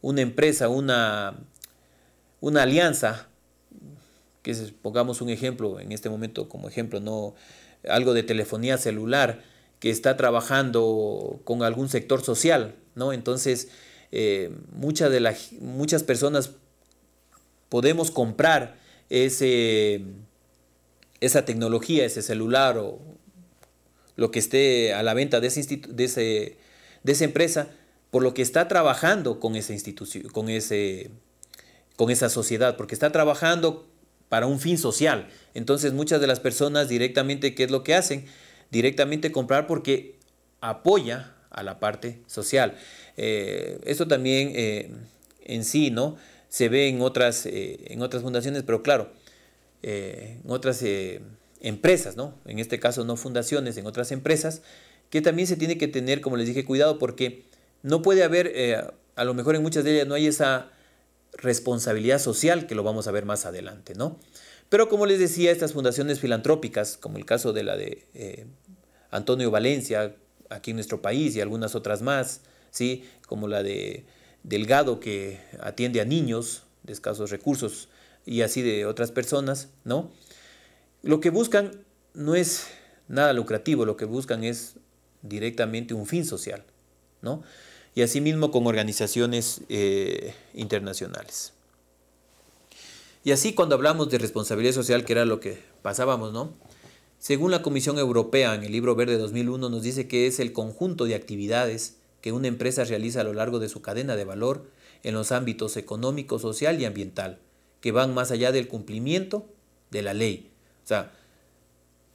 una empresa, una, una alianza, que pongamos un ejemplo, en este momento como ejemplo, no algo de telefonía celular que está trabajando con algún sector social, ¿no? Entonces, eh, de muchas personas podemos comprar ese, esa tecnología, ese celular o lo que esté a la venta de, ese de, de esa empresa por lo que está trabajando con esa con, ese, con esa sociedad, porque está trabajando para un fin social. Entonces muchas de las personas directamente, ¿qué es lo que hacen? Directamente comprar porque apoya a la parte social. Eh, esto también eh, en sí, ¿no? Se ve en otras, eh, en otras fundaciones, pero claro, en otras empresas, ¿no? En este caso no fundaciones, en otras empresas, que también se tiene que tener, como les dije, cuidado porque no puede haber, eh, a lo mejor en muchas de ellas no hay esa responsabilidad social que lo vamos a ver más adelante, ¿no? Pero como les decía, estas fundaciones filantrópicas, como el caso de la de eh, Antonio Valencia, aquí en nuestro país, y algunas otras más, ¿sí? Como la de Delgado, que atiende a niños de escasos recursos, y así de otras personas, ¿no? Lo que buscan no es nada lucrativo, lo que buscan es directamente un fin social, ¿no? y asimismo con organizaciones eh, internacionales. Y así cuando hablamos de responsabilidad social, que era lo que pasábamos, ¿no? Según la Comisión Europea, en el libro verde 2001 nos dice que es el conjunto de actividades que una empresa realiza a lo largo de su cadena de valor en los ámbitos económico, social y ambiental, que van más allá del cumplimiento de la ley. O sea,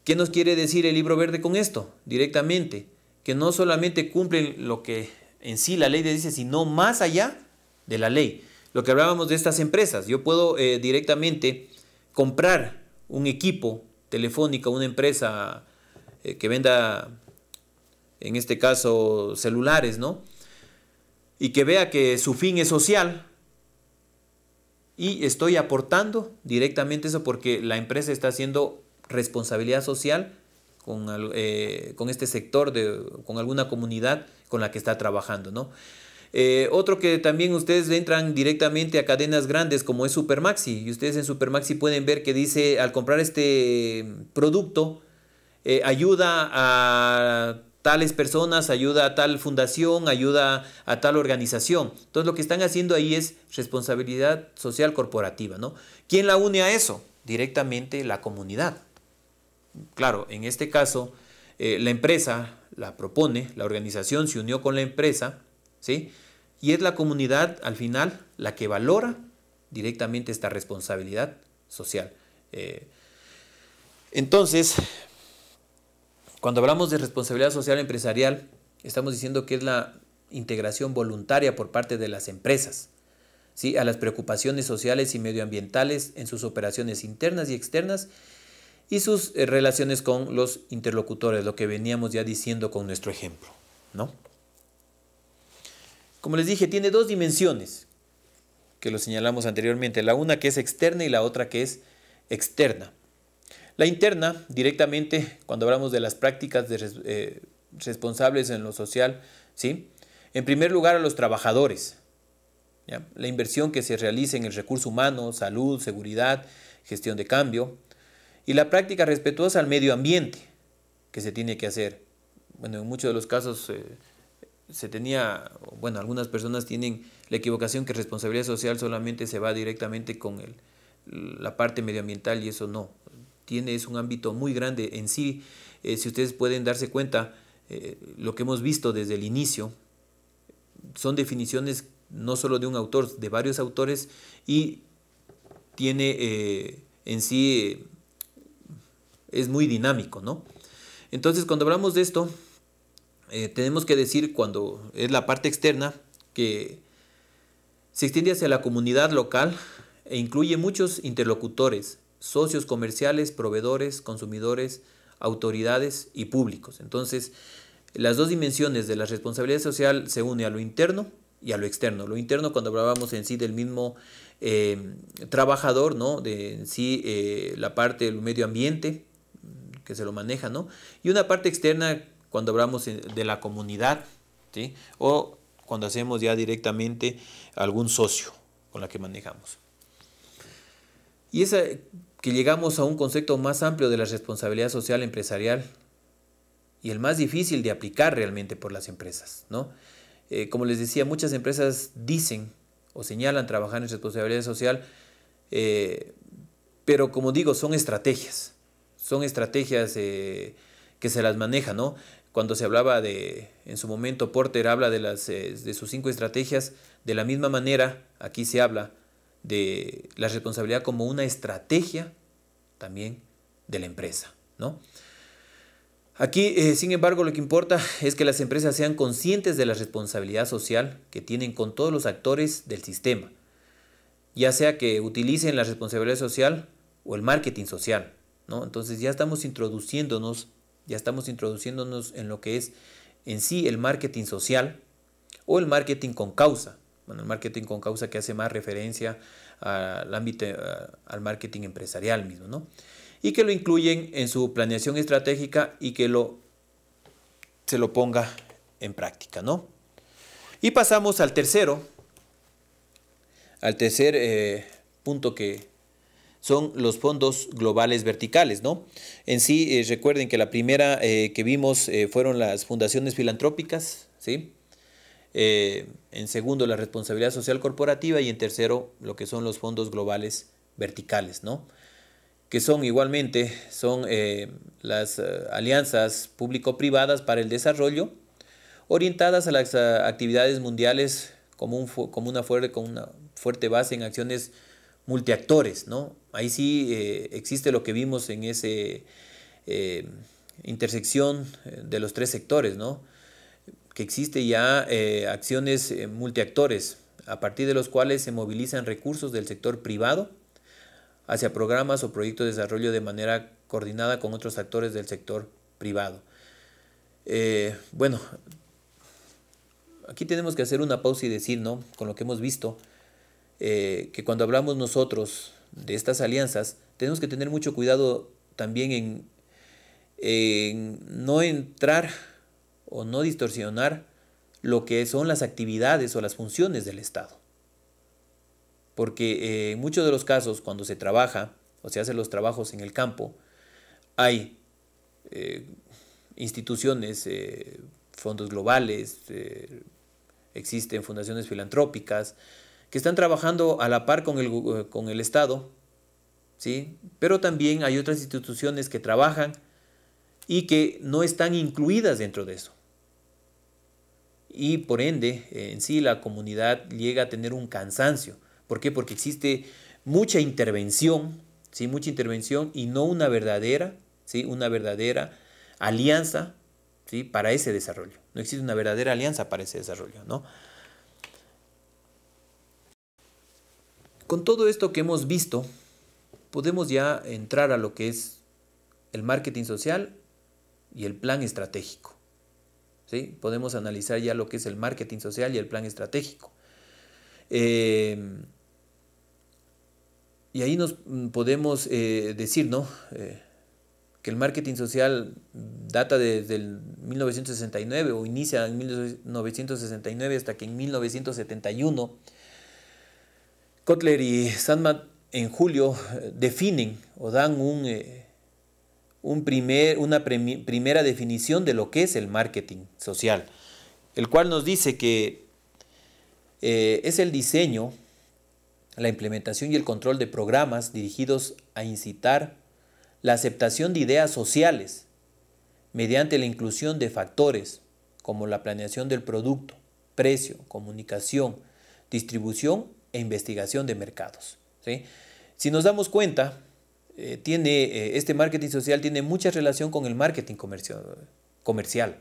¿qué nos quiere decir el libro verde con esto? Directamente, que no solamente cumplen lo que en sí la ley de dice, sino más allá de la ley. Lo que hablábamos de estas empresas, yo puedo eh, directamente comprar un equipo telefónico, una empresa eh, que venda, en este caso, celulares, ¿no? Y que vea que su fin es social, y estoy aportando directamente eso porque la empresa está haciendo responsabilidad social eh, con, este sector, de, con alguna comunidad con la que está trabajando, ¿no? Eh, otro que también ustedes entran directamente a cadenas grandes como es Supermaxi y ustedes en Supermaxi pueden ver que dice al comprar este producto eh, ayuda a tales personas, ayuda a tal fundación, ayuda a tal organización. Entonces lo que están haciendo ahí es responsabilidad social corporativa, ¿no? ¿Quién la une a eso? Directamente la comunidad. Claro, en este caso, eh, la empresa la propone, la organización se unió con la empresa, ¿sí? Y es la comunidad al final la que valora directamente esta responsabilidad social. Eh, entonces, cuando hablamos de responsabilidad social empresarial, estamos diciendo que es la integración voluntaria por parte de las empresas ¿sí? a las preocupaciones sociales y medioambientales en sus operaciones internas y externas y sus eh, relaciones con los interlocutores, lo que veníamos ya diciendo con nuestro ejemplo, ¿no? Como les dije, tiene dos dimensiones que lo señalamos anteriormente, la una que es externa y la otra que es externa. La interna, directamente, cuando hablamos de las prácticas de, eh, responsables en lo social, ¿sí? En primer lugar, a los trabajadores. La inversión que se realiza en el recurso humano, salud, seguridad, gestión de cambio y la práctica respetuosa al medio ambiente que se tiene que hacer. Bueno, en muchos de los casos eh, se tenía, bueno, algunas personas tienen la equivocación que responsabilidad social solamente se va directamente con la parte medioambiental y eso no. Tiene, es un ámbito muy grande en sí. Eh, si ustedes pueden darse cuenta, eh, lo que hemos visto desde el inicio son definiciones no solo de un autor, de varios autores y tiene en sí es muy dinámico, ¿no? Entonces, cuando hablamos de esto, eh, tenemos que decir cuando es la parte externa que se extiende hacia la comunidad local e incluye muchos interlocutores, socios comerciales, proveedores, consumidores, autoridades y públicos. Entonces, las dos dimensiones de la responsabilidad social se une a lo interno y a lo externo. Lo interno cuando hablábamos en sí del mismo eh, trabajador, ¿no? de en sí eh, la parte del medio ambiente, que se lo maneja, ¿no? Y una parte externa cuando hablamos eh, de la comunidad, ¿sí? O cuando hacemos ya directamente algún socio con la que manejamos. Y es que llegamos a un concepto más amplio de la responsabilidad social empresarial y el más difícil de aplicar realmente por las empresas, ¿no? Eh, como les decía, muchas empresas dicen o señalan trabajar en responsabilidad social, eh, pero como digo, son estrategias son estrategias eh, que se las maneja, Cuando se hablaba de, en su momento Porter habla de, las, eh, de sus cinco estrategias, de la misma manera aquí se habla de la responsabilidad como una estrategia también de la empresa, Aquí, eh, sin embargo, lo que importa es que las empresas sean conscientes de la responsabilidad social que tienen con todos los actores del sistema, ya sea que utilicen la responsabilidad social o el marketing social, entonces ya estamos introduciéndonos, ya estamos introduciéndonos en lo que es en sí el marketing social o el marketing con causa. Bueno, el marketing con causa que hace más referencia al ámbito, eh, al marketing empresarial mismo, ¿no? Y que lo incluyen en su planeación estratégica y que lo, se lo ponga en práctica, ¿no? Y pasamos al tercero, al tercer eh, punto que, son los fondos globales verticales, ¿no? En sí, eh, recuerden que la primera eh, que vimos eh, fueron las fundaciones filantrópicas, ¿sí? en segundo, la responsabilidad social corporativa y en tercero, lo que son los fondos globales verticales, ¿no? que son igualmente son, las alianzas público-privadas para el desarrollo, orientadas a las actividades mundiales como, como una, fuerte, una fuerte base en acciones multiactores, ¿no? Ahí sí eh, existe lo que vimos en esa eh, intersección eh, de los tres sectores, que existe ya acciones multiactores, a partir de los cuales se movilizan recursos del sector privado hacia programas o proyectos de desarrollo de manera coordinada con otros actores del sector privado. bueno, aquí tenemos que hacer una pausa y decir, ¿no? Con lo que hemos visto, que cuando hablamos nosotros de estas alianzas, tenemos que tener mucho cuidado también en, no entrar o no distorsionar lo que son las actividades o las funciones del Estado. Porque eh, en muchos de los casos, cuando se trabaja o se hacen los trabajos en el campo, hay eh, instituciones, eh, fondos globales, existen fundaciones filantrópicas, que están trabajando a la par eh, con el, Estado, ¿sí? pero también hay otras instituciones que trabajan y que no están incluidas dentro de eso. Y por ende, eh, en sí la comunidad llega a tener un cansancio. ¿Por qué? Porque existe mucha intervención, ¿sí? mucha intervención y no una verdadera, ¿sí? una verdadera alianza ¿sí? para ese desarrollo. No existe una verdadera alianza para ese desarrollo, ¿no? Con todo esto que hemos visto, podemos ya entrar a lo que es el marketing social y el plan estratégico. ¿Sí? Podemos analizar ya lo que es el marketing social y el plan estratégico. Em, y ahí nos mm, podemos eh, decir, ¿no? Eh, que el marketing social data desde 1969 o inicia en 1969 hasta que en 1971 Kotler y Sandman en julio eh, definen o dan un, eh, un primer, una primera definición de lo que es el marketing social, el cual nos dice que eh, es el diseño, la implementación y el control de programas dirigidos a incitar la aceptación de ideas sociales mediante la inclusión de factores como la planeación del producto, precio, comunicación, distribución e investigación de mercados. Si nos damos cuenta, eh, tiene, eh, este marketing social tiene mucha relación con el marketing comercial.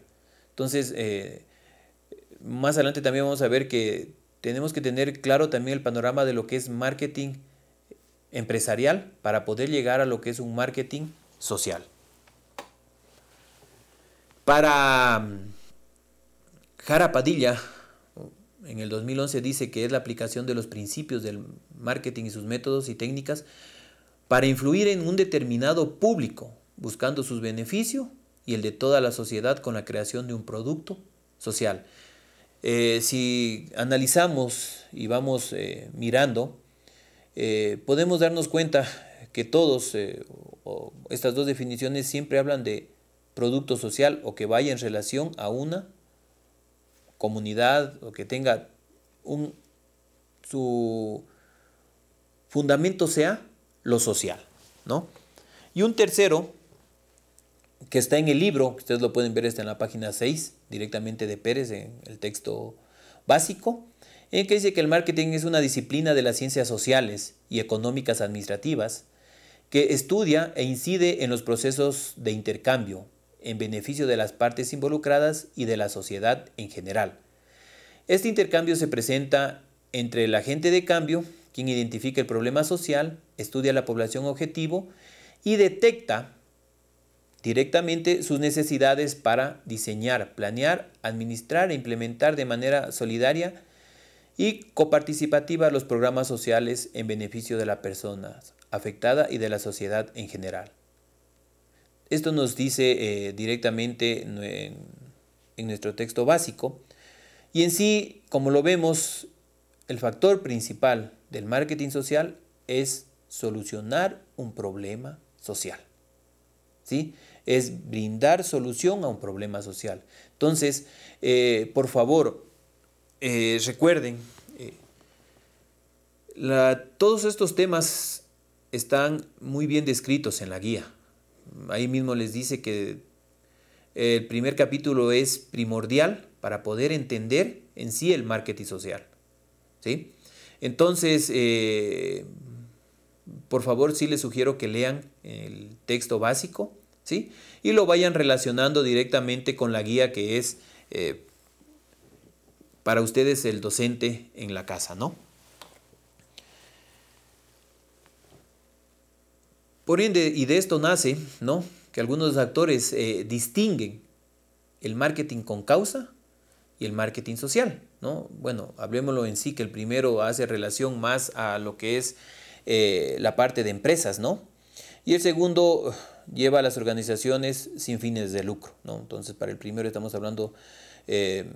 Entonces, eh, más adelante también vamos a ver que tenemos que tener claro también el panorama de lo que es marketing empresarial para poder llegar a lo que es un marketing social. Para mm, Jara Padilla, en el 2011 dice que es la aplicación de los principios del marketing y sus métodos y técnicas para influir en un determinado público, buscando sus beneficios y el de toda la sociedad con la creación de un producto social. Eh, si analizamos y vamos eh, mirando, eh, podemos darnos cuenta que todos, estas dos definiciones siempre hablan de producto social o que vaya en relación a una comunidad o que tenga un, su fundamento sea lo social, ¿no? Y un tercero, que está en el libro, ustedes lo pueden ver, está en la página 6, directamente de Pérez, en el texto básico, en que dice que el marketing es una disciplina de las ciencias sociales y económicas administrativas que estudia e incide en los procesos de intercambio, en beneficio de las partes involucradas y de la sociedad en general. Este intercambio se presenta entre el agente de cambio, quien identifica el problema social, estudia la población objetivo y detecta directamente sus necesidades para diseñar, planear, administrar e implementar de manera solidaria y coparticipativa los programas sociales en beneficio de la persona afectada y de la sociedad en general. Esto nos dice eh, directamente en, nuestro texto básico. Y en sí, como lo vemos, el factor principal del marketing social es solucionar un problema social. ¿Sí? Es brindar solución a un problema social. Entonces, eh, por favor, eh, recuerden, todos estos temas están muy bien descritos en la guía ahí mismo les dice que el primer capítulo es primordial para poder entender en sí el marketing social. ¿sí? Entonces, eh, por favor, sí les sugiero que lean el texto básico ¿sí? y lo vayan relacionando directamente con la guía que es eh, para ustedes el docente en la casa, ¿no? Por ende, y de esto nace, ¿no? Que algunos actores eh, distinguen el marketing con causa y el marketing social, ¿no? Bueno, hablemoslo en sí, que el primero hace relación más a lo que es eh, la parte de empresas, ¿no? Y el segundo lleva a las organizaciones sin fines de lucro, ¿no? Entonces, para el primero estamos hablando eh,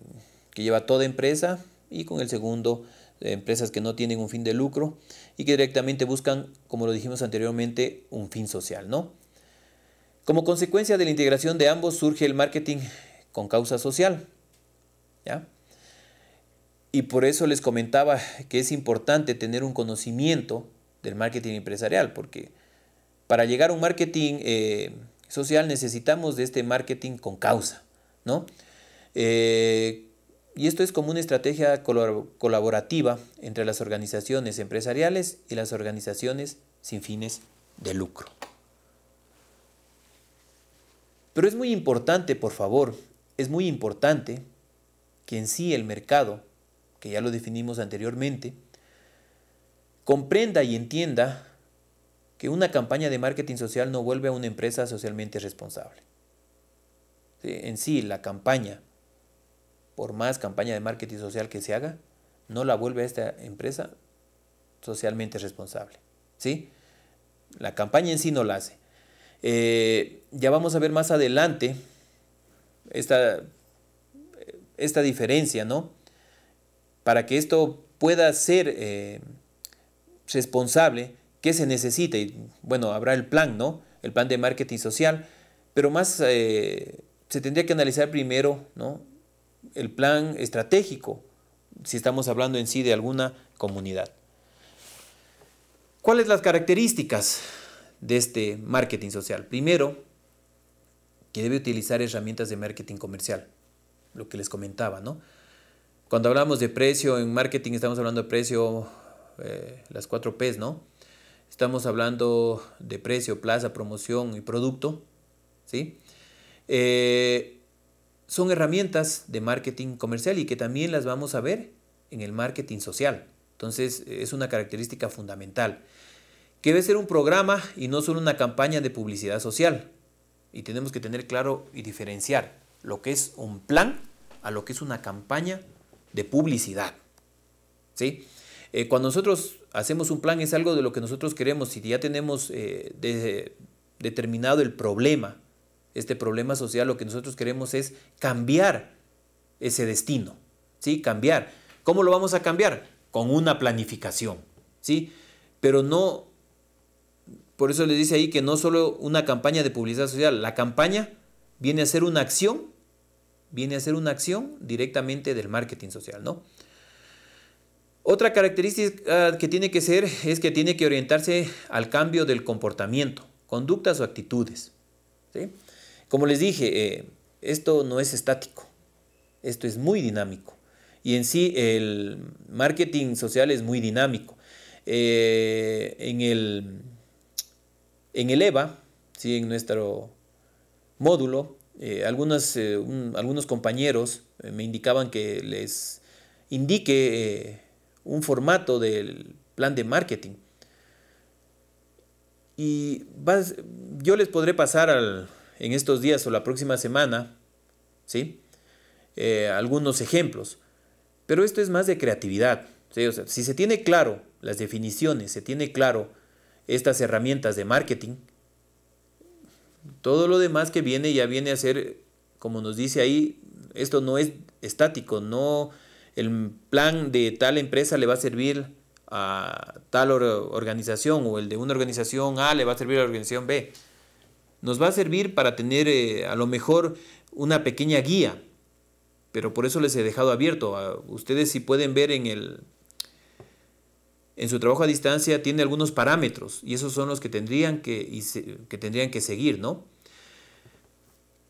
que lleva toda empresa y con el segundo eh, empresas que no tienen un fin de lucro y que directamente buscan, como lo dijimos anteriormente, un fin social, ¿no? Como consecuencia de la integración de ambos surge el marketing con causa social, Y por eso les comentaba que es importante tener un conocimiento del marketing empresarial, porque para llegar a un marketing eh, social necesitamos de este marketing con causa, ¿no? Eh, y esto es como una estrategia colaborativa entre las organizaciones empresariales y las organizaciones sin fines de lucro. Pero es muy importante, por favor, es muy importante que en sí el mercado, que ya lo definimos anteriormente, comprenda y entienda que una campaña de marketing social no vuelve a una empresa socialmente responsable. En sí, la campaña por más campaña de marketing social que se haga, no la vuelve a esta empresa socialmente responsable. ¿sí? La campaña en sí no la hace. Eh, ya vamos a ver más adelante esta, esta diferencia, ¿no? Para que esto pueda ser eh, responsable, ¿qué se necesita? bueno, habrá el plan, ¿no? El plan de marketing social, pero más eh, se tendría que analizar primero, ¿no? el plan estratégico, si estamos hablando en sí de alguna comunidad. ¿Cuáles las características de este marketing social? Primero, que debe utilizar herramientas de marketing comercial, lo que les comentaba, ¿no? Cuando hablamos de precio en marketing, estamos hablando de precio, eh, las cuatro P's, ¿no? Estamos hablando de precio, plaza, promoción y producto, ¿sí? Eh, son herramientas de marketing comercial y que también las vamos a ver en el marketing social. Entonces es una característica fundamental. Que debe ser un programa y no solo una campaña de publicidad social. Y tenemos que tener claro y diferenciar lo que es un plan a lo que es una campaña de publicidad. ¿Sí? Eh, cuando nosotros hacemos un plan es algo de lo que nosotros queremos. y ya tenemos eh, determinado el problema, este problema social, lo que nosotros queremos es cambiar ese destino, ¿sí? Cambiar. ¿Cómo lo vamos a cambiar? Con una planificación, ¿sí? Pero no, por eso les dice ahí que no solo una campaña de publicidad social, la campaña viene a ser una acción, viene a ser una acción directamente del marketing social, ¿no? Otra característica que tiene que ser es que tiene que orientarse al cambio del comportamiento, conductas o actitudes. ¿sí? Como les dije, eh, esto no es estático, esto es muy dinámico. Y en sí el marketing social es muy dinámico. Eh, en, el, en el EVA, en nuestro módulo, eh, algunos, algunos compañeros me indicaban que les indique un formato del plan de marketing. Y yo les podré pasar al, en estos días o la próxima semana, ¿sí? Eh, algunos ejemplos. Pero esto es más de creatividad. si se tiene claro las definiciones, se tiene claro estas herramientas de marketing, todo lo demás que viene ya viene a ser, como nos dice ahí, esto no es estático, no el plan de tal empresa le va a servir a tal organización o el de una organización A le va a servir a la organización B nos va a servir para tener eh, a lo mejor una pequeña guía, pero por eso les he dejado abierto. ustedes si pueden ver en En su trabajo a distancia tiene algunos parámetros y esos son los que tendrían que, tendrían que seguir, ¿no?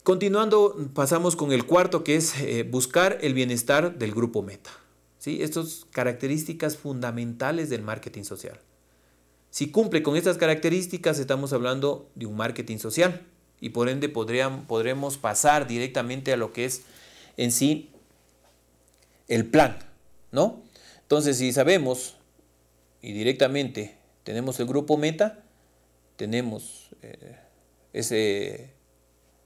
Continuando, pasamos con el cuarto que es eh, buscar el bienestar del grupo meta. ¿sí? Estas características fundamentales del marketing social. Si cumple con estas características, estamos hablando de un marketing social y por ende podremos pasar directamente a lo que es en sí el plan, ¿no? Entonces, si sabemos y directamente tenemos el grupo meta, tenemos eh, ese,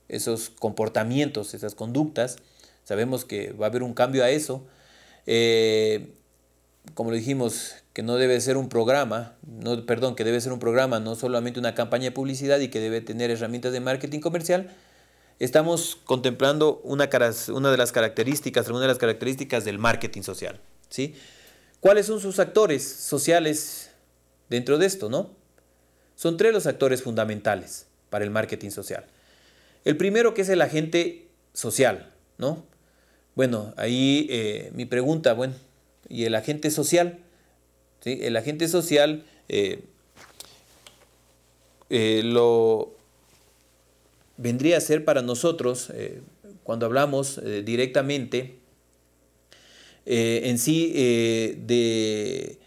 esos comportamientos, esas conductas, sabemos que va a haber un cambio a eso. Eh, como lo dijimos, que no debe ser un programa, no, perdón, que debe ser un programa, no solamente una campaña de publicidad y que debe tener herramientas de marketing comercial, estamos contemplando una, una de las características, una de las características del marketing social, ¿sí? ¿Cuáles son sus actores sociales dentro de esto, no? Son tres los actores fundamentales para el marketing social. El primero que es el agente social, ¿no? Bueno, ahí eh, mi pregunta, bueno, ¿y el agente social? El agente social eh, eh, lo vendría a ser para nosotros, eh, cuando hablamos directamente, en sí de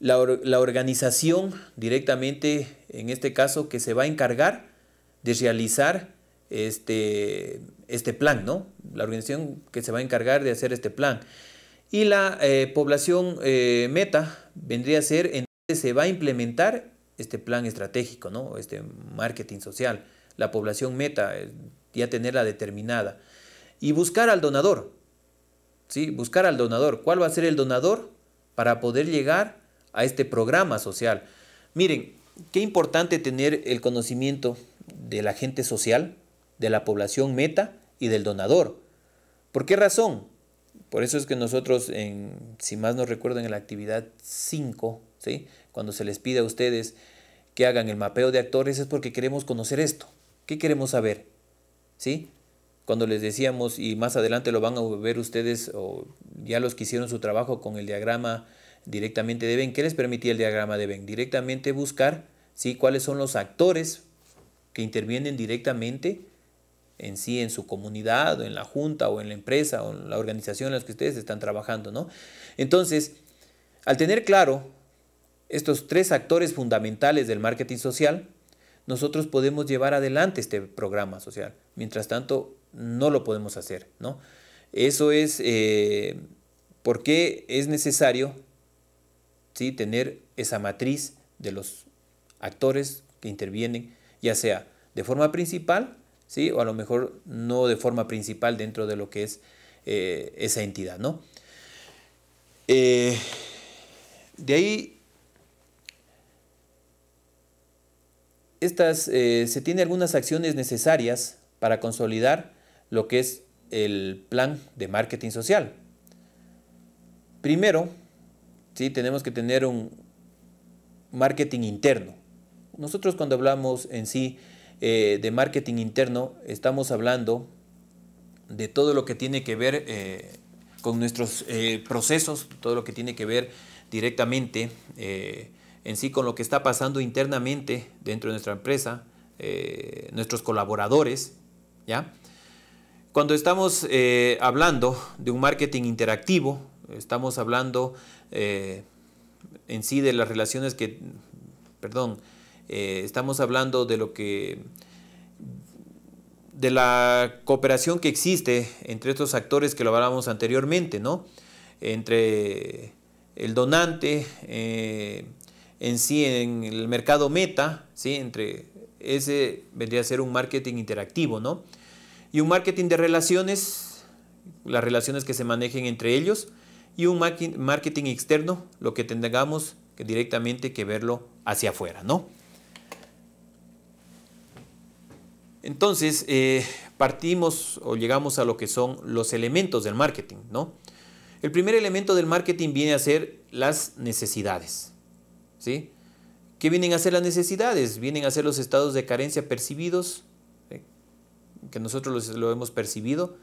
la, organización directamente, en este caso, que se va a encargar de realizar este, este plan, ¿no? La organización que se va a encargar de hacer este plan. Y la eh, población eh, meta vendría a ser en donde se va a implementar este plan estratégico, ¿no? este marketing social, la población meta, eh, ya tenerla determinada. Y buscar al donador, ¿sí? buscar al donador. ¿Cuál va a ser el donador para poder llegar a este programa social? Miren, qué importante tener el conocimiento de la gente social, de la población meta y del donador. ¿Por qué razón? Por eso es que nosotros, en, si más no recuerdo, en la actividad 5, ¿sí? cuando se les pide a ustedes que hagan el mapeo de actores, es porque queremos conocer esto. ¿Qué queremos saber? ¿Sí? Cuando les decíamos, y más adelante lo van a ver ustedes, o ya los que hicieron su trabajo con el diagrama directamente de Ben, ¿qué les permitía el diagrama de Ben? Directamente buscar ¿sí? cuáles son los actores que intervienen directamente en sí, en su comunidad, o en la junta, o en la empresa, o en la organización en la que ustedes están trabajando, ¿no? Entonces, al tener claro estos tres actores fundamentales del marketing social, nosotros podemos llevar adelante este programa social. Mientras tanto, no lo podemos hacer, ¿no? Eso es eh, porque es necesario ¿sí? tener esa matriz de los actores que intervienen, ya sea de forma principal o a lo mejor no de forma principal dentro de lo que es eh, esa entidad, eh, de ahí, estas, eh, se tienen algunas acciones necesarias para consolidar lo que es el plan de marketing social. Primero, ¿sí? tenemos que tener un marketing interno. Nosotros cuando hablamos en sí eh, de marketing interno estamos hablando de todo lo que tiene que ver eh, con nuestros eh, procesos, todo lo que tiene que ver directamente en sí con lo que está pasando internamente dentro de nuestra empresa, nuestros colaboradores, ¿ya? Cuando estamos hablando de un marketing interactivo, estamos hablando en sí de las relaciones que, perdón, eh, estamos hablando de lo que de la cooperación que existe entre estos actores que lo hablábamos anteriormente, ¿no? Entre el donante eh, en sí, en el mercado meta, ¿sí? Entre ese vendría a ser un marketing interactivo, ¿no? Y un marketing de relaciones, las relaciones que se manejen entre ellos, y un marketing externo, lo que tengamos directamente que verlo hacia afuera, ¿no? Entonces, eh, partimos o llegamos a lo que son los elementos del marketing, ¿no? El primer elemento del marketing viene a ser las necesidades, ¿sí? ¿Qué vienen a ser las necesidades? Vienen a ser los estados de carencia percibidos, que nosotros lo hemos percibido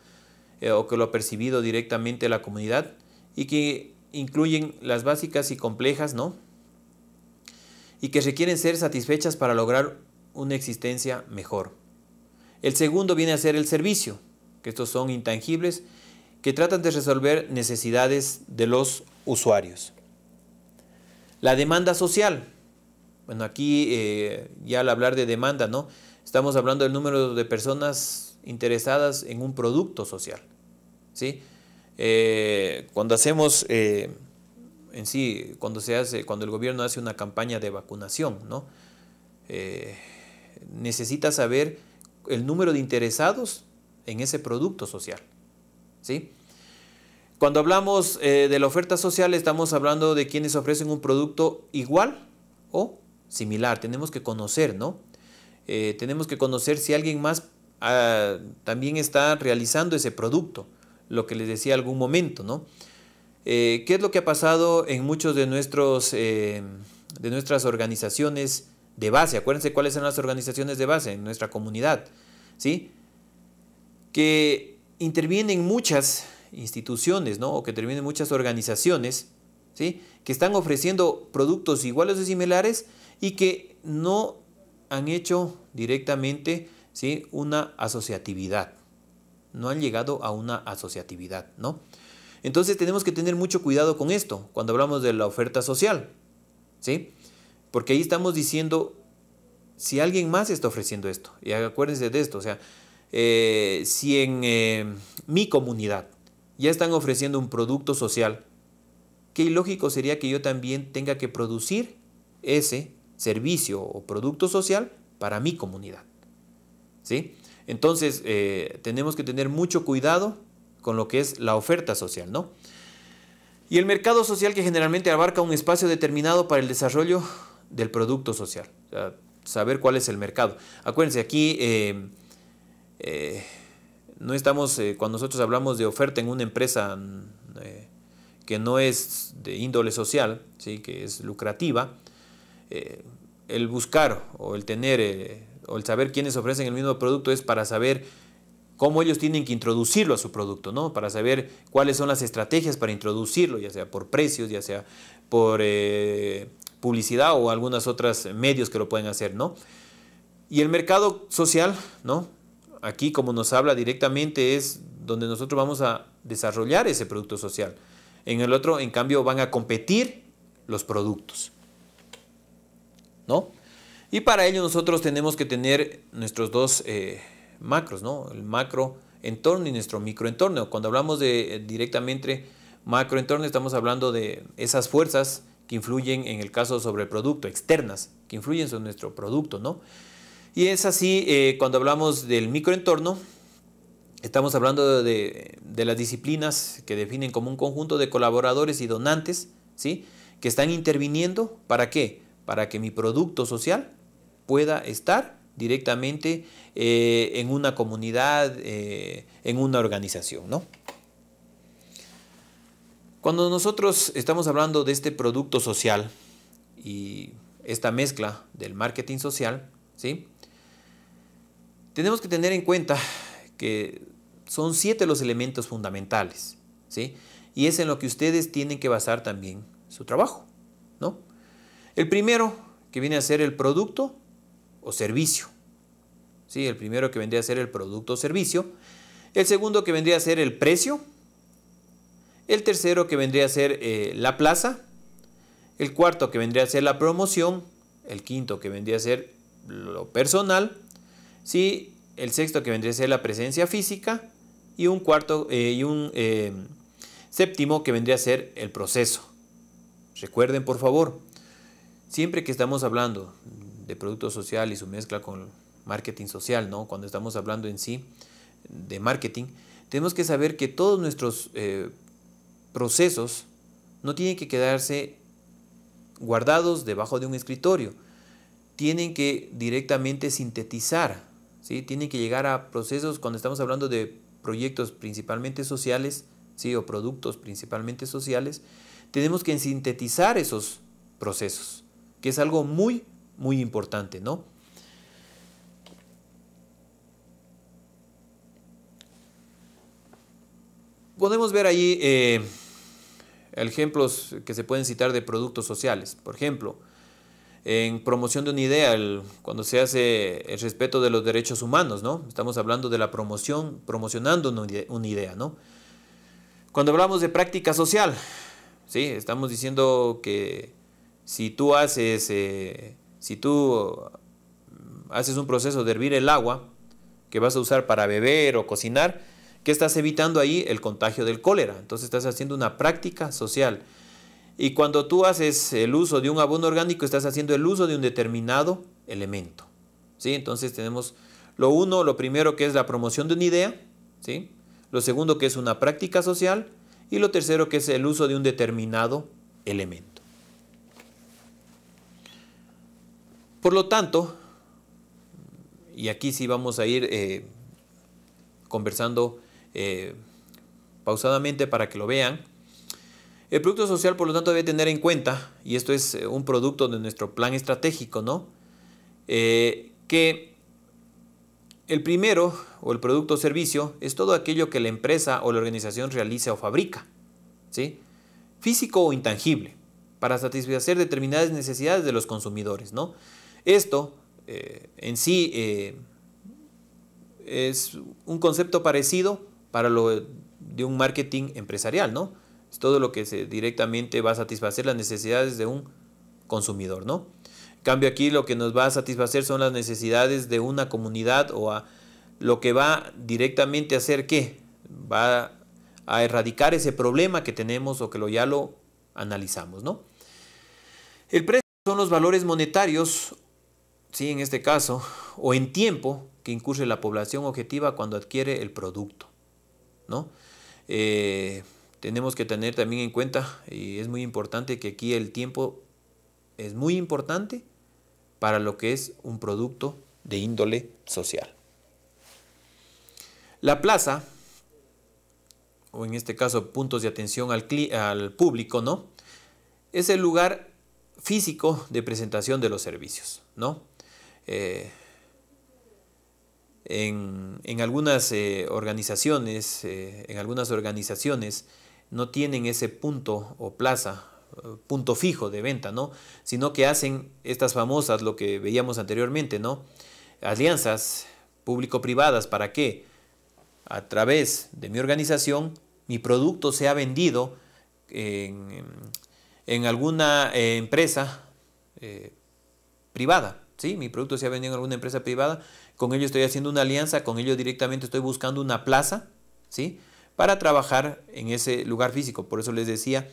eh, o que lo ha percibido directamente la comunidad y que incluyen las básicas y complejas, ¿no? Y que requieren ser satisfechas para lograr una existencia mejor. El segundo viene a ser el servicio, que estos son intangibles, que tratan de resolver necesidades de los usuarios. La demanda social. Bueno, aquí eh, ya al hablar de demanda, ¿no? Estamos hablando del número de personas interesadas en un producto social. ¿sí? Eh, cuando hacemos eh, en sí, cuando se hace, cuando el gobierno hace una campaña de vacunación, ¿no? necesita saber el número de interesados en ese producto social. ¿sí? Cuando hablamos eh, de la oferta social estamos hablando de quienes ofrecen un producto igual o similar. Tenemos que conocer, ¿no? Eh, tenemos que conocer si alguien más ah, también está realizando ese producto, lo que les decía algún momento, ¿no? Eh, ¿Qué es lo que ha pasado en muchos de, nuestros, de nuestras organizaciones? de base. Acuérdense cuáles son las organizaciones de base en nuestra comunidad, ¿sí? Que intervienen muchas instituciones, ¿no? O que intervienen muchas organizaciones, ¿sí? Que están ofreciendo productos iguales o similares y que no han hecho directamente, ¿sí? Una asociatividad. No han llegado a una asociatividad, ¿no? Entonces tenemos que tener mucho cuidado con esto cuando hablamos de la oferta social, ¿sí? Porque ahí estamos diciendo, si alguien más está ofreciendo esto, y acuérdense de esto, o sea, eh, si en eh, mi comunidad ya están ofreciendo un producto social, qué ilógico sería que yo también tenga que producir ese servicio o producto social para mi comunidad. ¿Sí? Entonces, eh, tenemos que tener mucho cuidado con lo que es la oferta social, ¿no? Y el mercado social que generalmente abarca un espacio determinado para el desarrollo del producto social, saber cuál es el mercado. Acuérdense, aquí eh, eh, no estamos, eh, cuando nosotros hablamos de oferta en una empresa mm, que no es de índole social, ¿sí? que es lucrativa, el buscar o el tener o el saber quiénes ofrecen el mismo producto es para saber cómo ellos tienen que introducirlo a su producto, ¿no? Para saber cuáles son las estrategias para introducirlo, ya sea por precios, ya sea por publicidad o algunas otras medios que lo pueden hacer, ¿no? Y el mercado social, ¿no? Aquí como nos habla directamente es donde nosotros vamos a desarrollar ese producto social. En el otro, en cambio, van a competir los productos. ¿No? Y para ello nosotros tenemos que tener nuestros dos eh, macros, ¿no? El macro entorno y nuestro microentorno. Cuando hablamos de eh, directamente macroentorno, estamos hablando de esas fuerzas que influyen en el caso sobre el producto, externas, que influyen sobre nuestro producto, ¿no? Y es así, eh, cuando hablamos del microentorno, estamos hablando de, las disciplinas que definen como un conjunto de colaboradores y donantes, ¿sí? Que están interviniendo, ¿para qué? Para que mi producto social pueda estar directamente eh, en una comunidad, eh, en una organización, ¿no? Cuando nosotros estamos hablando de este producto social y esta mezcla del marketing social, ¿sí? tenemos que tener en cuenta que son siete los elementos fundamentales, ¿sí? Y es en lo que ustedes tienen que basar también su trabajo, ¿no? El primero que viene a ser el producto o servicio, ¿sí? El primero que vendría a ser el producto o servicio. El segundo que vendría a ser el precio, el tercero que vendría a ser eh, la plaza. El cuarto que vendría a ser la promoción. El quinto que vendría a ser lo personal. ¿sí? El sexto que vendría a ser la presencia física. Y un cuarto eh, y un eh, séptimo que vendría a ser el proceso. Recuerden por favor, siempre que estamos hablando de producto social y su mezcla con marketing social, ¿no? cuando estamos hablando en sí de marketing, tenemos que saber que todos nuestros procesos no tienen que quedarse guardados debajo de un escritorio, tienen que directamente sintetizar, ¿sí? tienen que llegar a procesos cuando estamos hablando de proyectos principalmente sociales, ¿sí? o productos principalmente sociales, tenemos que sintetizar esos procesos, que es algo muy, muy importante, ¿no? Podemos ver ahí eh, ejemplos que se pueden citar de productos sociales. Por ejemplo, en promoción de una idea, cuando se hace el respeto de los derechos humanos, ¿no? Estamos hablando de la promoción, promocionando una, idea, ¿no? Cuando hablamos de práctica social, ¿sí? Estamos diciendo que si tú haces, eh, si tú haces un proceso de hervir el agua que vas a usar para beber o cocinar, ¿Qué estás evitando ahí? El contagio del cólera. Entonces estás haciendo una práctica social. Y cuando tú haces el uso de un abono orgánico, estás haciendo el uso de un determinado elemento. ¿sí? Entonces tenemos lo uno, lo primero que es la promoción de una idea, ¿sí? lo segundo que es una práctica social y lo tercero que es el uso de un determinado elemento. Por lo tanto, y aquí sí vamos a ir eh, conversando eh, pausadamente para que lo vean. El producto social, por lo tanto, debe tener en cuenta, y esto es eh, un producto de nuestro plan estratégico, ¿no? Eh, que el primero, o el producto o servicio, es todo aquello que la empresa o la organización realiza o fabrica, ¿sí? Físico o intangible, para satisfacer determinadas necesidades de los consumidores, ¿no? Esto en sí es un concepto parecido para lo de un marketing empresarial, ¿no? Es todo lo que se directamente va a satisfacer las necesidades de un consumidor, ¿no? En cambio aquí lo que nos va a satisfacer son las necesidades de una comunidad o lo que va directamente a hacer ¿qué? va a erradicar ese problema que tenemos o que lo ya lo analizamos, ¿no? El precio son los valores monetarios, sí, en este caso, o en tiempo que incurre la población objetiva cuando adquiere el producto. ¿no? Eh, tenemos que tener también en cuenta, y es muy importante, que aquí el tiempo es muy importante para lo que es un producto de índole social. La plaza, o en este caso puntos de atención al, al público, ¿no? Es el lugar físico de presentación de los servicios, ¿no? Eh, en, algunas eh, organizaciones, eh, en algunas organizaciones no tienen ese punto o plaza, eh, punto fijo de venta, ¿no? Sino que hacen estas famosas, lo que veíamos anteriormente, ¿no? Alianzas público-privadas, ¿para que A través de mi organización, mi producto sea vendido en, alguna empresa privada, ¿sí? Mi producto sea vendido en alguna empresa privada con ello estoy haciendo una alianza, con ellos directamente estoy buscando una plaza, ¿sí? Para trabajar en ese lugar físico. Por eso les decía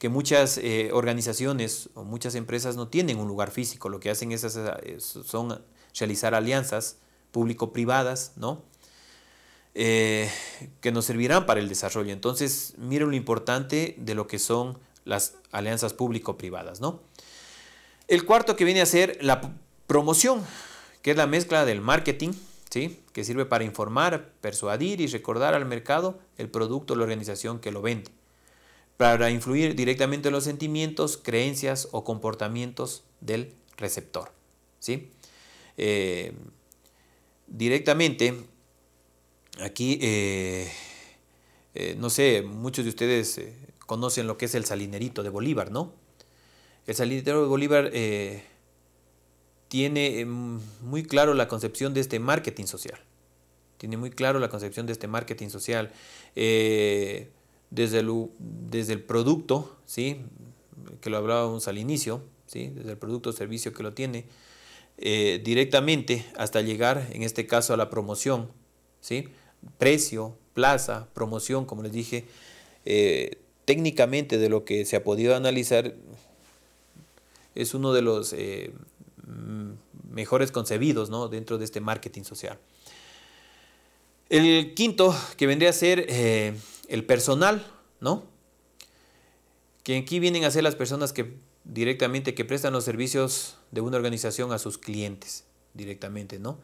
que muchas eh, organizaciones o muchas empresas no tienen un lugar físico, lo que hacen es, son realizar alianzas público-privadas, ¿no? Eh, que nos servirán para el desarrollo. Entonces, miren lo importante de lo que son las alianzas público-privadas, ¿no? El cuarto que viene a ser la promoción que es la mezcla del marketing, ¿sí? que sirve para informar, persuadir y recordar al mercado el producto o la organización que lo vende, para influir directamente en los sentimientos, creencias o comportamientos del receptor. ¿sí? Eh, directamente, aquí, eh, eh, no sé, muchos de ustedes conocen lo que es el salinerito de Bolívar, ¿no? El salinerito de Bolívar tiene eh, muy claro la concepción de este marketing social. Tiene muy claro la concepción de este marketing social. Eh, desde, el, desde el producto, ¿sí? que lo hablábamos al inicio, ¿sí? desde el producto o servicio que lo tiene, eh, directamente hasta llegar, en este caso, a la promoción. ¿sí? Precio, plaza, promoción, como les dije, técnicamente de lo que se ha podido analizar, es uno de los... Mm, mejores concebidos dentro de este marketing social. El quinto, que vendría a ser eh, el personal, ¿no? Que aquí vienen a ser las personas que directamente que prestan los servicios de una organización a sus clientes, directamente, ¿no?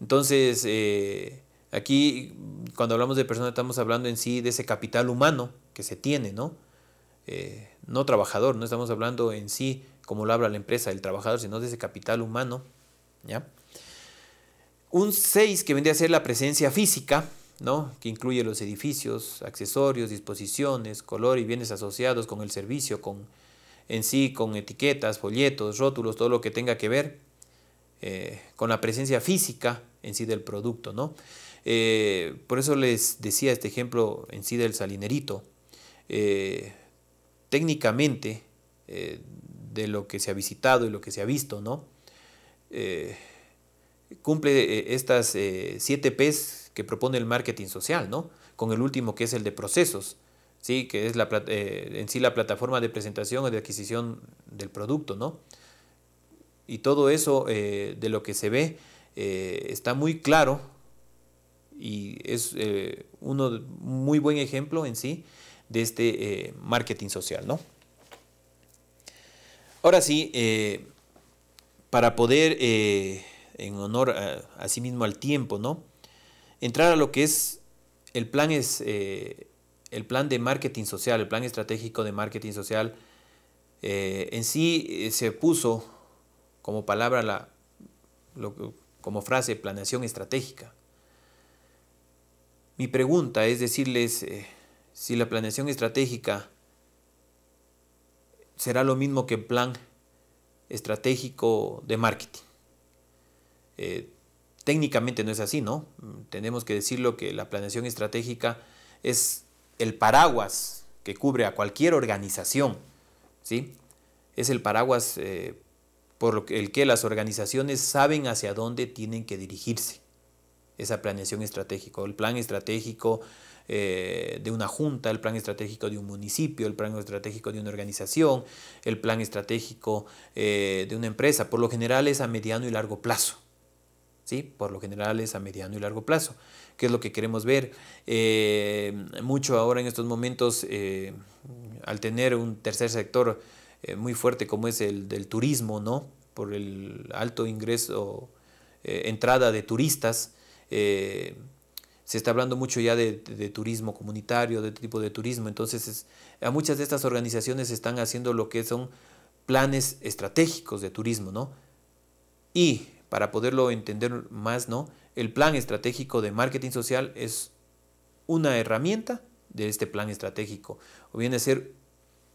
Entonces, eh, aquí cuando hablamos de personas estamos hablando en sí de ese capital humano que se tiene, ¿no? Eh, no trabajador, no estamos hablando en sí como lo habla la empresa, del trabajador, sino de ese capital humano. ¿ya? Un 6 que vendría a ser la presencia física, ¿no? que incluye los edificios, accesorios, disposiciones, color y bienes asociados con el servicio, con en sí, con etiquetas, folletos, rótulos, todo lo que tenga que ver eh, con la presencia física en sí del producto. ¿no? Eh, por eso les decía este ejemplo en sí del salinerito. Eh, técnicamente, de lo que se ha visitado y lo que se ha visto, ¿no? Eh, cumple eh, estas eh, siete P's que propone el marketing social, ¿no? Con el último que es el de procesos, ¿sí? Que es en sí la plataforma de presentación o de adquisición del producto, ¿no? Y todo eso de lo que se ve está muy claro y es uno muy buen ejemplo en sí de este marketing social, ¿no? Ahora sí, eh, para poder, eh, en honor a, sí mismo al tiempo, ¿no? Entrar a lo que es el plan es eh, el plan de marketing social, el plan estratégico de marketing social. en sí se puso como palabra la como frase planeación estratégica. Mi pregunta es decirles si la planeación estratégica será lo mismo que plan estratégico de marketing. Eh, técnicamente no es así, ¿no? Tenemos que decirlo que la planeación estratégica es el paraguas que cubre a cualquier organización, ¿sí? Es el paraguas eh, por el que las organizaciones saben hacia dónde tienen que dirigirse. Esa planeación estratégica, el plan estratégico, eh, de una junta, el plan estratégico de un municipio, el plan estratégico de una organización, el plan estratégico eh, de una empresa. Por lo general es a mediano y largo plazo. ¿Sí? Por lo general es a mediano y largo plazo, qué es lo que queremos ver. Eh, mucho ahora en estos momentos, al tener un tercer sector muy fuerte como es el del turismo, ¿no? Por el alto ingreso, entrada de turistas, se está hablando mucho ya de, turismo comunitario, de este tipo de turismo. Entonces, a muchas de estas organizaciones están haciendo lo que son planes estratégicos de turismo, ¿no? Y para poderlo entender más, ¿no? El plan estratégico de marketing social es una herramienta de este plan estratégico, o viene a ser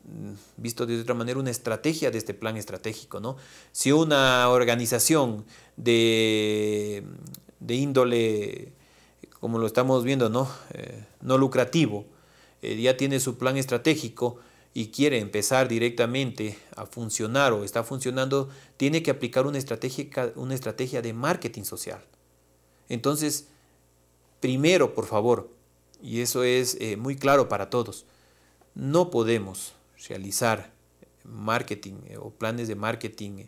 mm, visto de otra manera, una estrategia de este plan estratégico, ¿no? Si una organización de, de índole como lo estamos viendo, ¿no? Eh, no lucrativo, eh, ya tiene su plan estratégico y quiere empezar directamente a funcionar o está funcionando, tiene que aplicar una estrategia, una estrategia de marketing social. Entonces, primero, por favor, y eso es eh, muy claro para todos, no podemos realizar marketing o planes de marketing,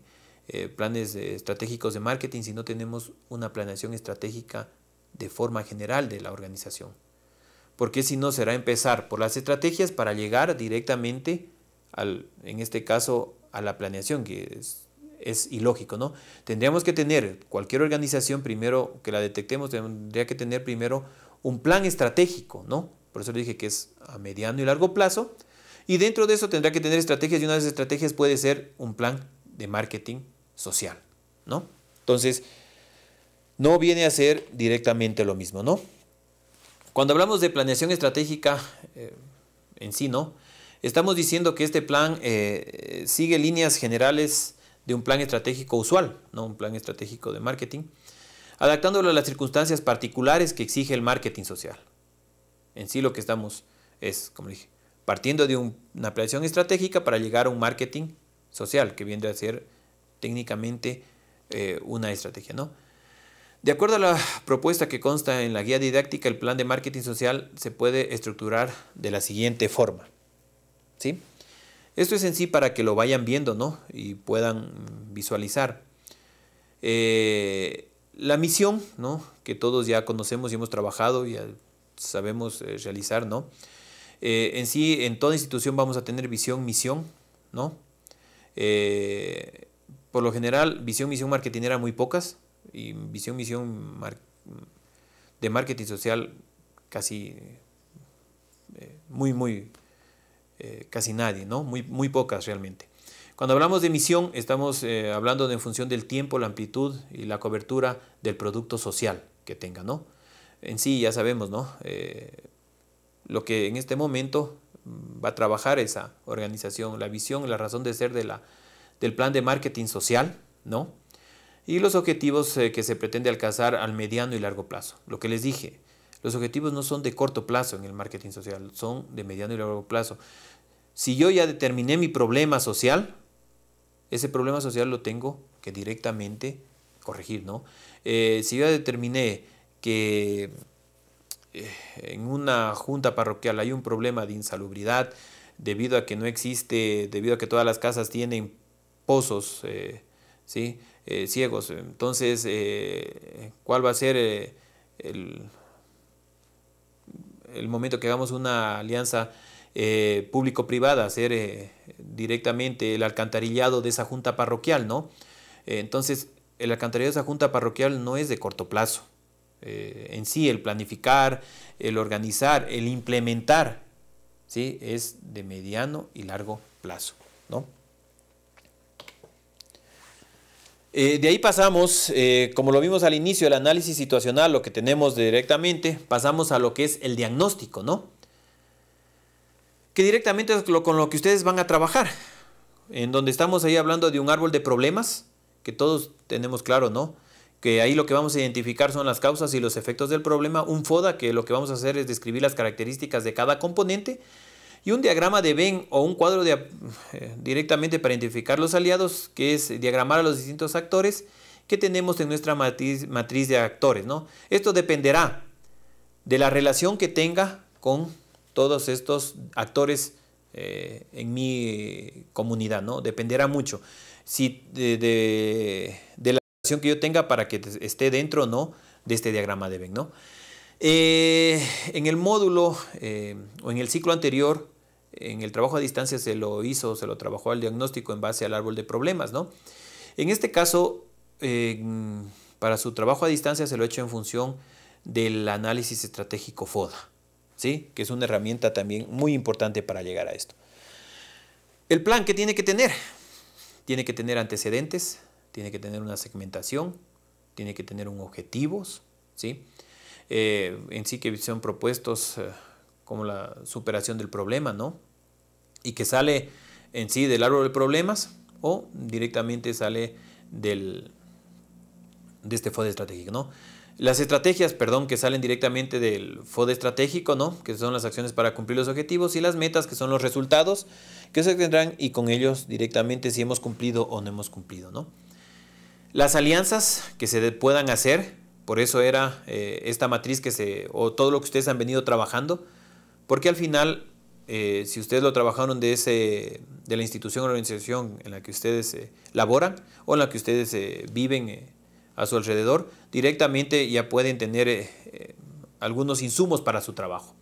planes estratégicos de marketing si no tenemos una planeación estratégica de forma general de la organización. Porque si no, será empezar por las estrategias para llegar directamente al, en este caso, a la planeación, que es, es ilógico, ¿no? Tendríamos que tener, cualquier organización primero que la detectemos, tendría que tener primero un plan estratégico, ¿no? Por eso le dije que es a mediano y largo plazo. Y dentro de eso tendrá que tener estrategias y una de las estrategias puede ser un plan de marketing social, ¿no? Entonces, no viene a ser directamente lo mismo, ¿no? Cuando hablamos de planeación estratégica eh, en sí, ¿no? Estamos diciendo que este plan eh, sigue líneas generales de un plan estratégico usual, ¿no? Un plan estratégico de marketing, adaptándolo a las circunstancias particulares que exige el marketing social. En sí lo que estamos es, como dije, partiendo de una planeación estratégica para llegar a un marketing social, que viene a ser técnicamente eh, una estrategia, ¿no? De acuerdo a la propuesta que consta en la guía didáctica, el plan de marketing social se puede estructurar de la siguiente forma. ¿sí? Esto es en sí para que lo vayan viendo ¿no? y puedan visualizar. Eh, la misión ¿no? que todos ya conocemos y hemos trabajado y sabemos eh, realizar, ¿no? Eh, en sí, en toda institución vamos a tener visión, misión, ¿no? por lo general, visión, misión marketing era muy pocas, y visión, misión de marketing social casi eh, muy, muy, eh, casi nadie, ¿no? Muy, muy pocas realmente. Cuando hablamos de misión, estamos eh, hablando en función del tiempo, la amplitud y la cobertura del producto social que tenga, ¿no? En sí ya sabemos, ¿no? lo que en este momento va a trabajar esa organización, la visión, la razón de ser de la, del plan de marketing social, ¿no? y los objetivos eh, que se pretende alcanzar al mediano y largo plazo. Lo que les dije, los objetivos no son de corto plazo en el marketing social, son de mediano y largo plazo. Si yo ya determiné mi problema social, ese problema social lo tengo que directamente corregir, ¿no? Eh, si yo ya determiné que eh, en una junta parroquial hay un problema de insalubridad debido a que no existe, debido a que todas las casas tienen pozos, ¿sí? Eh, ciegos. Entonces, eh, ¿cuál va a ser eh, el, el, momento que hagamos una alianza público-privada, hacer directamente el alcantarillado de esa junta parroquial, ¿no? entonces, el alcantarillado de esa junta parroquial no es de corto plazo. en sí, el planificar, el organizar, el implementar, ¿sí? Es de mediano y largo plazo, ¿no? Eh, de ahí pasamos, eh, como lo vimos al inicio, el análisis situacional, lo que tenemos directamente, pasamos a lo que es el diagnóstico, ¿no? Que directamente es con lo que ustedes van a trabajar, en donde estamos ahí hablando de un árbol de problemas, que todos tenemos claro, ¿no? Que ahí lo que vamos a identificar son las causas y los efectos del problema, un FODA, que lo que vamos a hacer es describir las características de cada componente, y un diagrama de Venn o un cuadro eh, directamente para identificar los aliados, que es diagramar a los distintos actores que tenemos en nuestra matriz, de actores. ¿no? Esto dependerá de la relación que tenga con todos estos actores eh, en mi comunidad, ¿no? Dependerá mucho de, la relación que yo tenga para que esté dentro o no de este diagrama de Venn, ¿no? Eh, en el módulo eh, o en el ciclo anterior, en el trabajo a distancia se lo hizo, se lo trabajó al diagnóstico en base al árbol de problemas, ¿no? En este caso, para su trabajo a distancia se lo he hecho en función del análisis estratégico FODA, ¿sí? Que es una herramienta también muy importante para llegar a esto. El plan que tiene que tener, tiene que tener antecedentes, tiene que tener una segmentación, tiene que tener un objetivos, ¿sí? Eh, en sí que son propuestos eh, como la superación del problema, ¿no? Y que sale en sí del árbol de problemas o directamente sale del, de este FOD estratégico, ¿no? Las estrategias, perdón, que salen directamente del FOD estratégico, ¿no? Que son las acciones para cumplir los objetivos y las metas, que son los resultados que se tendrán y con ellos directamente si hemos cumplido o no hemos cumplido, ¿no? Las alianzas que se puedan hacer por eso era eh, esta matriz que se, o todo lo que ustedes han venido trabajando, porque al final, eh, si ustedes lo trabajaron de, ese, de la institución o organización en la que ustedes eh, laboran o en la que ustedes viven a su alrededor, directamente ya pueden tener algunos insumos para su trabajo.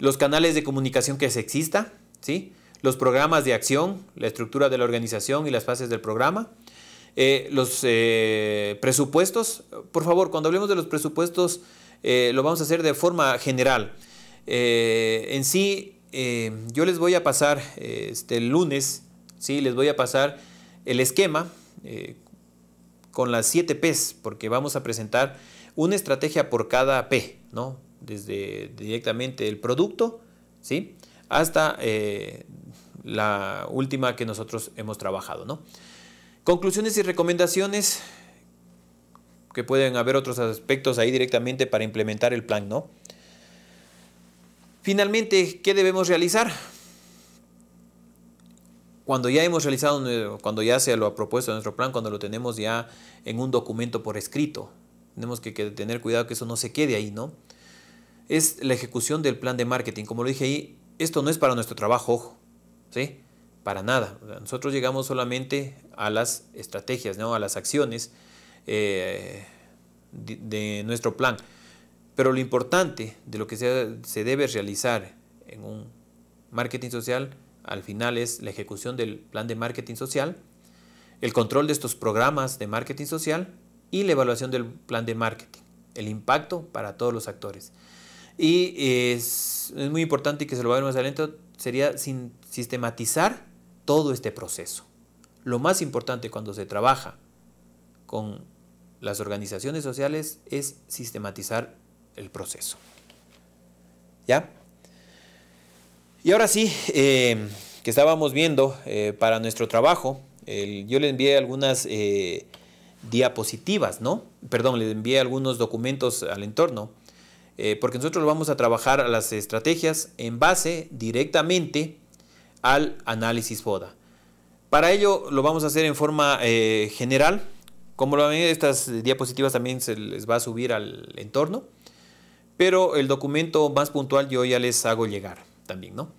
Los canales de comunicación que se exista, ¿sí? los programas de acción, la estructura de la organización y las fases del programa, eh, los eh, presupuestos, por favor, cuando hablemos de los presupuestos, eh, lo vamos a hacer de forma general. en sí, yo les voy a pasar este el lunes, ¿sí? les voy a pasar el esquema con las 7 Ps, porque vamos a presentar una estrategia por cada P, ¿no? desde directamente el producto ¿sí? hasta la última que nosotros hemos trabajado. ¿no? Conclusiones y recomendaciones, que pueden haber otros aspectos ahí directamente para implementar el plan, ¿no? Finalmente, ¿qué debemos realizar? Cuando ya hemos realizado, cuando ya se lo ha propuesto nuestro plan, cuando lo tenemos ya en un documento por escrito, tenemos que tener cuidado que eso no se quede ahí, ¿no? Es la ejecución del plan de marketing. Como lo dije ahí, esto no es para nuestro trabajo, ¿sí? para nada. Nosotros llegamos solamente a las estrategias, ¿no? a las acciones eh, de, nuestro plan. Pero lo importante de lo que se, se debe realizar en un marketing social, al final es la ejecución del plan de marketing social, el control de estos programas de marketing social y la evaluación del plan de marketing, el impacto para todos los actores. Y es, es muy importante y que se lo va a ver más adelante, sería sin sistematizar todo este proceso. Lo más importante cuando se trabaja con las organizaciones sociales es sistematizar el proceso. ¿Ya? Y ahora sí, eh, que estábamos viendo eh, para nuestro trabajo, yo le envié algunas eh, diapositivas, ¿no? Perdón, le envié algunos documentos al entorno, porque nosotros vamos a trabajar las estrategias en base directamente al análisis FODA. Para ello lo vamos a hacer en forma eh, general. Como lo ven, estas diapositivas también se les va a subir al entorno, pero el documento más puntual yo ya les hago llegar también, ¿no?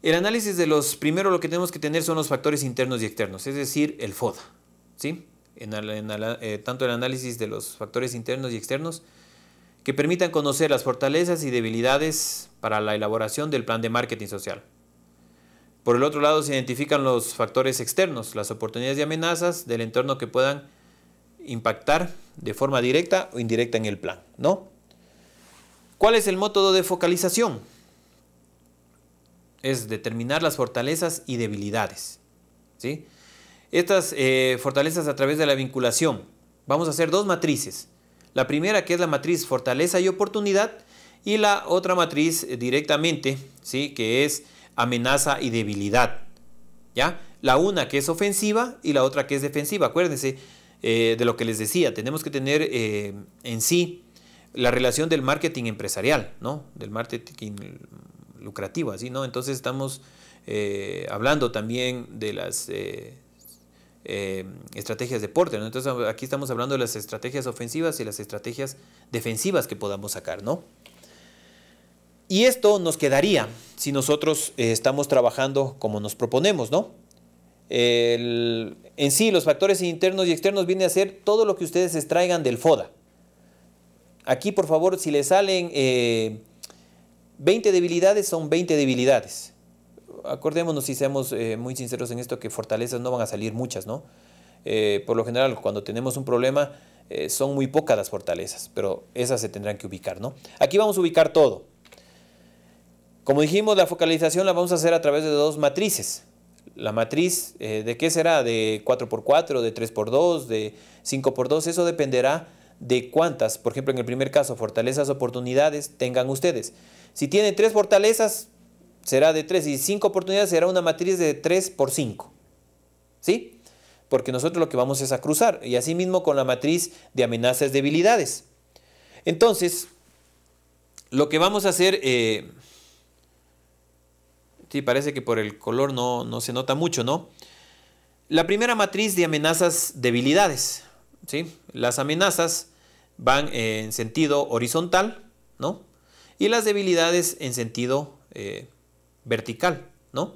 El análisis de los, primero lo que tenemos que tener son los factores internos y externos, es decir, el FODA, ¿sí? En eh, tanto el análisis de los factores internos y externos, que permitan conocer las fortalezas y debilidades para la elaboración del plan de marketing social. Por el otro lado, se identifican los factores externos, las oportunidades y amenazas del entorno que puedan impactar de forma directa o indirecta en el plan, ¿no? ¿Cuál es el método de focalización? Es determinar las fortalezas y debilidades, ¿sí? Estas eh, fortalezas a través de la vinculación. Vamos a hacer dos matrices. La primera que es la matriz fortaleza y oportunidad y la otra matriz directamente, ¿sí? Que es amenaza y debilidad. ¿Ya? La una que es ofensiva y la otra que es defensiva. Acuérdense eh, de lo que les decía, tenemos que tener eh, en sí la relación del marketing empresarial, ¿no? Del marketing lucrativo, así, ¿no? Entonces estamos eh, hablando también de las estrategias de deporte, ¿no? Entonces aquí estamos hablando de las estrategias ofensivas y las estrategias defensivas que podamos sacar, ¿no? Y esto nos quedaría si nosotros eh, estamos trabajando como nos proponemos, ¿no? en sí, los factores internos y externos vienen a ser todo lo que ustedes extraigan del FODA. Aquí, por favor, si le salen 20 eh, debilidades, son 20 debilidades. Acordémonos, si seamos eh, muy sinceros en esto, que fortalezas no van a salir muchas, ¿no? por lo general, cuando tenemos un problema, son muy pocas las fortalezas, pero esas se tendrán que ubicar, ¿no? Aquí vamos a ubicar todo. Como dijimos, la focalización la vamos a hacer a través de dos matrices. La matriz, eh, ¿de qué será? ¿De 4x4, de 3x2, de 5x2? Eso dependerá de cuántas, por ejemplo, en el primer caso, fortalezas, oportunidades tengan ustedes. Si tienen tres fortalezas, será de tres. y 5 oportunidades será una matriz de 3 por 5. ¿Sí? Porque nosotros lo que vamos es a cruzar. Y así mismo con la matriz de amenazas, debilidades. Entonces, lo que vamos a hacer eh, Sí, parece que por el color no, se nota mucho, ¿no? La primera matriz de amenazas debilidades. ¿sí? Las amenazas van en sentido horizontal, ¿no? Y las debilidades en sentido eh, vertical, ¿no?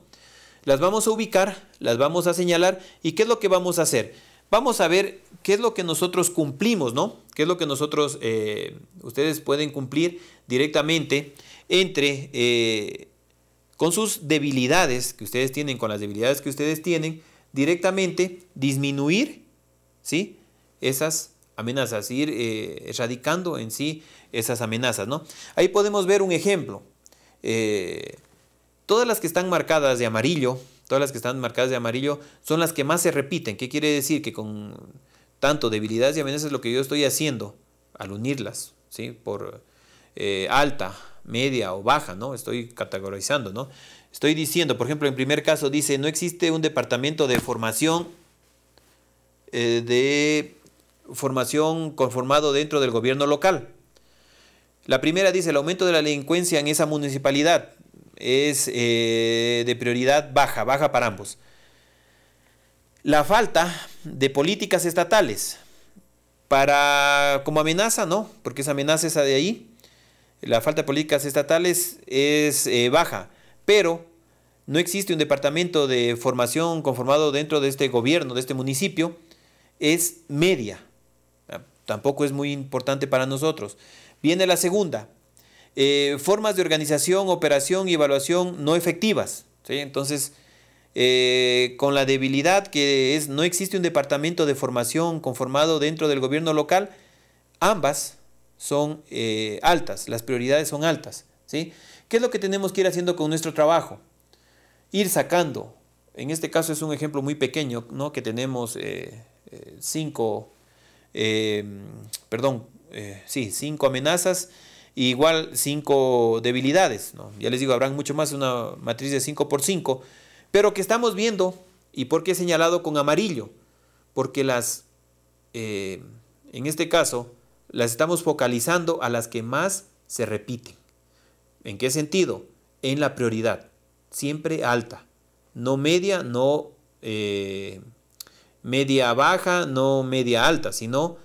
Las vamos a ubicar, las vamos a señalar y qué es lo que vamos a hacer. Vamos a ver qué es lo que nosotros cumplimos, ¿no? Qué es lo que nosotros, eh, ustedes pueden cumplir directamente entre eh, con sus debilidades que ustedes tienen, con las debilidades que ustedes tienen, directamente disminuir esas amenazas, ir eh, erradicando en sí esas amenazas. ¿no? Ahí podemos ver un ejemplo. Eh, todas las que están marcadas de amarillo, todas las que están marcadas de amarillo son las que más se repiten. ¿Qué quiere decir? Que con tanto debilidades y amenazas lo que yo estoy haciendo al unirlas, ¿sí? por eh, alta, media o baja, ¿no? Estoy categorizando, ¿no? Estoy diciendo, por ejemplo, en primer caso dice, no existe un departamento de formación eh, de formación conformado dentro del gobierno local. La primera dice, el aumento de la delincuencia en esa municipalidad es eh, de prioridad baja, baja para ambos. La falta de políticas estatales para como amenaza, ¿no? Porque esa amenaza es de ahí la falta de políticas estatales es eh, baja, pero no existe un departamento de formación conformado dentro de este gobierno, de este municipio, es media. Ah, tampoco es muy importante para nosotros. Viene la segunda, eh, formas de organización, operación y evaluación no efectivas. Entonces, eh, con la debilidad que es, no existe un departamento de formación conformado dentro del gobierno local, ambas son eh, altas, las prioridades son altas. ¿sí? ¿Qué es lo que tenemos que ir haciendo con nuestro trabajo? Ir sacando. En este caso es un ejemplo muy pequeño, ¿no? que tenemos eh, eh, cinco, perdón, sí, cinco amenazas igual cinco debilidades. ¿no? Ya les digo, habrán mucho más, una matriz de 5 por 5, pero que estamos viendo, y por qué he señalado con amarillo, porque las, en este caso, las estamos focalizando a las que más se repiten. ¿En qué sentido? En la prioridad, siempre alta, no media, no eh, media baja, no media alta, sino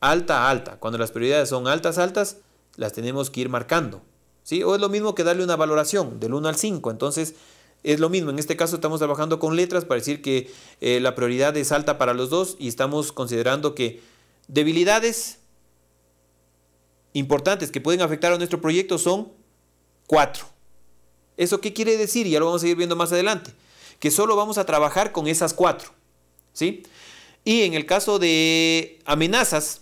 alta alta. Cuando las prioridades son altas altas, las tenemos que ir marcando. ¿sí? O es lo mismo que darle una valoración del 1 al 5. Entonces, es lo mismo. En este caso estamos trabajando con letras para decir que eh, la prioridad es alta para los dos y estamos considerando que debilidades importantes que pueden afectar a nuestro proyecto son cuatro. ¿Eso qué quiere decir? Ya lo vamos a ir viendo más adelante. Que solo vamos a trabajar con esas cuatro. ¿Sí? Y en el caso de amenazas,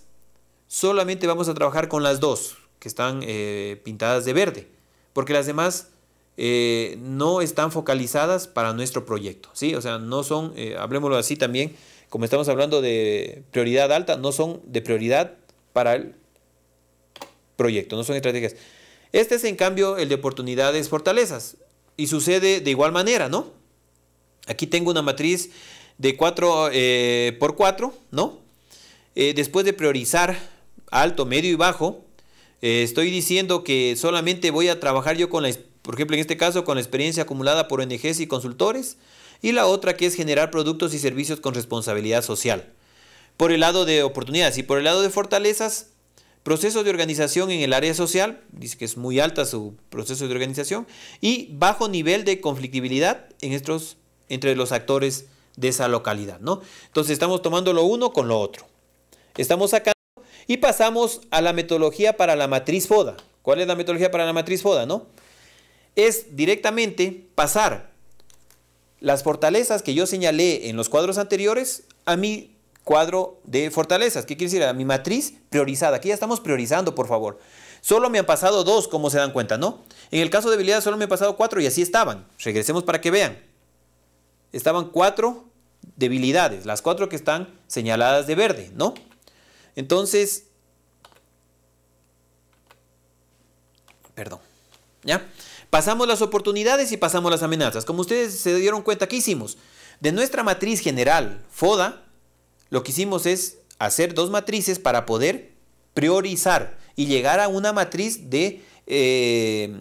solamente vamos a trabajar con las dos que están eh, pintadas de verde, porque las demás eh, no están focalizadas para nuestro proyecto, ¿sí? O sea, no son, eh, hablemoslo así también, como estamos hablando de prioridad alta, no son de prioridad para el proyecto, no son estrategias. Este es en cambio el de oportunidades, fortalezas. Y sucede de igual manera, ¿no? Aquí tengo una matriz de 4 x eh, por 4, ¿no? Eh, después de priorizar alto, medio y bajo, eh, estoy diciendo que solamente voy a trabajar yo con la, por ejemplo, en este caso, con la experiencia acumulada por ONGs y consultores, y la otra que es generar productos y servicios con responsabilidad social. Por el lado de oportunidades y por el lado de fortalezas, Proceso de organización en el área social, dice que es muy alta su proceso de organización, y bajo nivel de conflictibilidad en estos, entre los actores de esa localidad. ¿no? Entonces estamos tomando lo uno con lo otro. Estamos sacando y pasamos a la metodología para la matriz FODA. ¿Cuál es la metodología para la matriz FODA? No? Es directamente pasar las fortalezas que yo señalé en los cuadros anteriores a mi cuadro de fortalezas. ¿Qué quiere decir? mi matriz priorizada. Aquí ya estamos priorizando, por favor. Solo me han pasado dos, como se dan cuenta, ¿no? En el caso de debilidades solo me han pasado cuatro y así estaban. Regresemos para que vean. Estaban cuatro debilidades, las cuatro que están señaladas de verde, ¿no? Entonces, perdón, ¿ya? Pasamos las oportunidades y pasamos las amenazas. Como ustedes se dieron cuenta, ¿qué hicimos? De nuestra matriz general, FODA, lo que hicimos es hacer dos matrices para poder priorizar y llegar a una matriz de eh,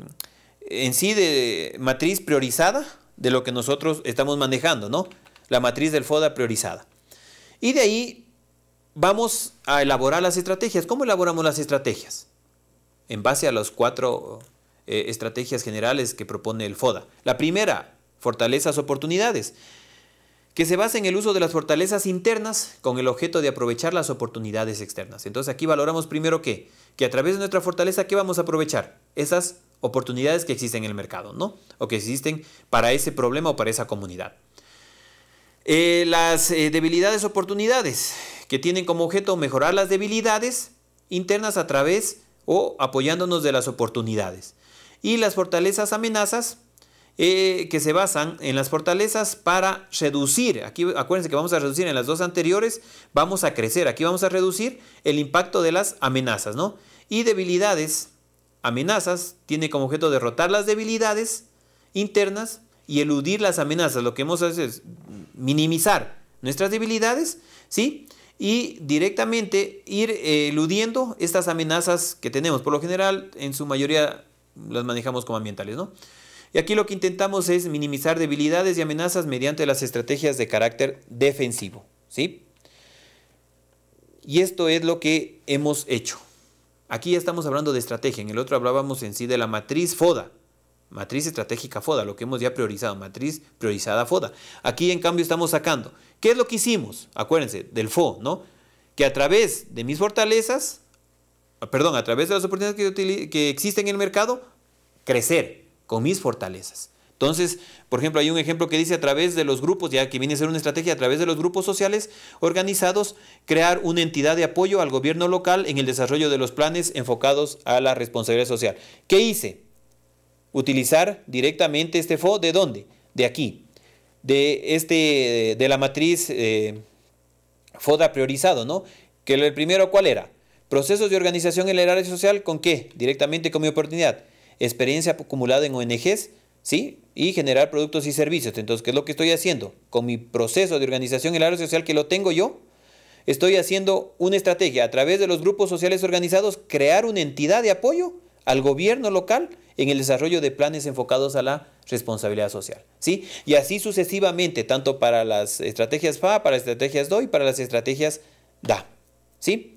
en sí de matriz priorizada de lo que nosotros estamos manejando, ¿no? La matriz del FODA priorizada. Y de ahí vamos a elaborar las estrategias. ¿Cómo elaboramos las estrategias? En base a las cuatro eh, estrategias generales que propone el FODA. La primera, fortalezas, oportunidades que se basa en el uso de las fortalezas internas con el objeto de aprovechar las oportunidades externas. Entonces aquí valoramos primero que, que a través de nuestra fortaleza, ¿qué vamos a aprovechar? Esas oportunidades que existen en el mercado, ¿no? O que existen para ese problema o para esa comunidad. Eh, las eh, debilidades, oportunidades, que tienen como objeto mejorar las debilidades internas a través o apoyándonos de las oportunidades. Y las fortalezas, amenazas, eh, que se basan en las fortalezas para reducir, aquí acuérdense que vamos a reducir en las dos anteriores, vamos a crecer, aquí vamos a reducir el impacto de las amenazas, ¿no? Y debilidades, amenazas, tiene como objeto derrotar las debilidades internas y eludir las amenazas, lo que hemos hecho es minimizar nuestras debilidades, ¿sí? y directamente ir eh, eludiendo estas amenazas que tenemos. Por lo general, en su mayoría las manejamos como ambientales, ¿no? Y aquí lo que intentamos es minimizar debilidades y amenazas mediante las estrategias de carácter defensivo. ¿sí? Y esto es lo que hemos hecho. Aquí ya estamos hablando de estrategia. En el otro hablábamos en sí de la matriz FODA. Matriz estratégica FODA, lo que hemos ya priorizado. Matriz priorizada FODA. Aquí en cambio estamos sacando. ¿Qué es lo que hicimos? Acuérdense, del FO, Que a través de mis fortalezas, ah, perdón, a través de las oportunidades que, que existen en el mercado, crecer con mis fortalezas. Entonces, por ejemplo, hay un ejemplo que dice a través de los grupos, ya que viene a ser una estrategia, a través de los grupos sociales organizados, crear una entidad de apoyo al gobierno local en el desarrollo de los planes enfocados a la responsabilidad social. ¿Qué hice? Utilizar directamente este FO, ¿de dónde? De aquí, de, este, de la matriz eh, FODA priorizado, ¿no? Que el primero, ¿cuál era? Procesos de organización en el área social, ¿con qué? Directamente con mi oportunidad experiencia acumulada en ONGs, ¿sí? Y generar productos y servicios. Entonces, ¿qué es lo que estoy haciendo? Con mi proceso de organización en el área social que lo tengo yo, estoy haciendo una estrategia a través de los grupos sociales organizados, crear una entidad de apoyo al gobierno local en el desarrollo de planes enfocados a la responsabilidad social. ¿sí? Y así sucesivamente, tanto para las estrategias FA, para las estrategias DOI, para las estrategias DA. ¿sí?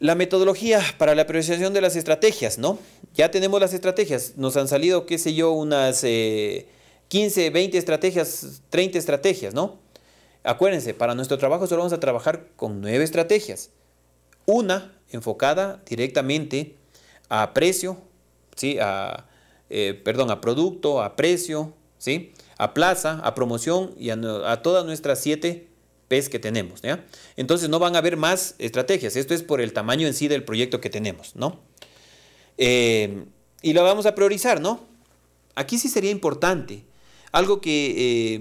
La metodología para la priorización de las estrategias, ¿no? Ya tenemos las estrategias, nos han salido, qué sé yo, unas 15, eh, 20 estrategias, 30 estrategias, ¿no? Acuérdense, para nuestro trabajo solo vamos a trabajar con nueve estrategias. Una enfocada directamente a precio, ¿sí? A, eh, perdón, a producto, a precio, ¿sí? A plaza, a promoción y a, a todas nuestras siete PES que tenemos. ¿ya? Entonces no van a haber más estrategias. Esto es por el tamaño en sí del proyecto que tenemos. ¿no? Eh, y la vamos a priorizar. ¿no? Aquí sí sería importante. Algo que... Eh,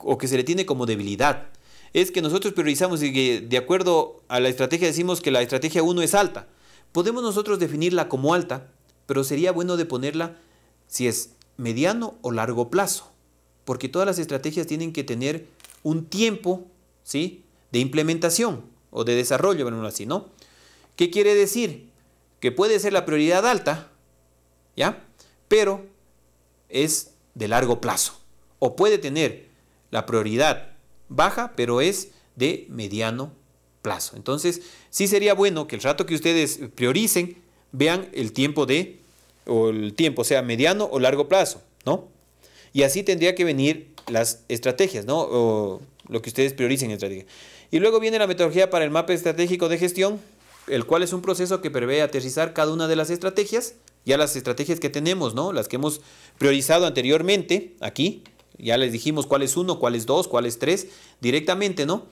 o que se le tiene como debilidad. Es que nosotros priorizamos y de acuerdo a la estrategia decimos que la estrategia 1 es alta. Podemos nosotros definirla como alta, pero sería bueno de ponerla si es mediano o largo plazo, porque todas las estrategias tienen que tener un tiempo ¿sí? de implementación o de desarrollo, bueno, así, ¿no? ¿Qué quiere decir? Que puede ser la prioridad alta, ¿ya? Pero es de largo plazo. O puede tener la prioridad baja, pero es de mediano plazo. Entonces, sí sería bueno que el rato que ustedes prioricen, vean el tiempo de, o el tiempo, sea mediano o largo plazo, ¿no? Y así tendría que venir las estrategias, ¿no? O lo que ustedes prioricen en estrategia. Y luego viene la metodología para el mapa estratégico de gestión, el cual es un proceso que prevé aterrizar cada una de las estrategias, ya las estrategias que tenemos, ¿no? Las que hemos priorizado anteriormente, aquí, ya les dijimos cuál es uno, cuál es dos, cuál es tres, directamente, ¿no?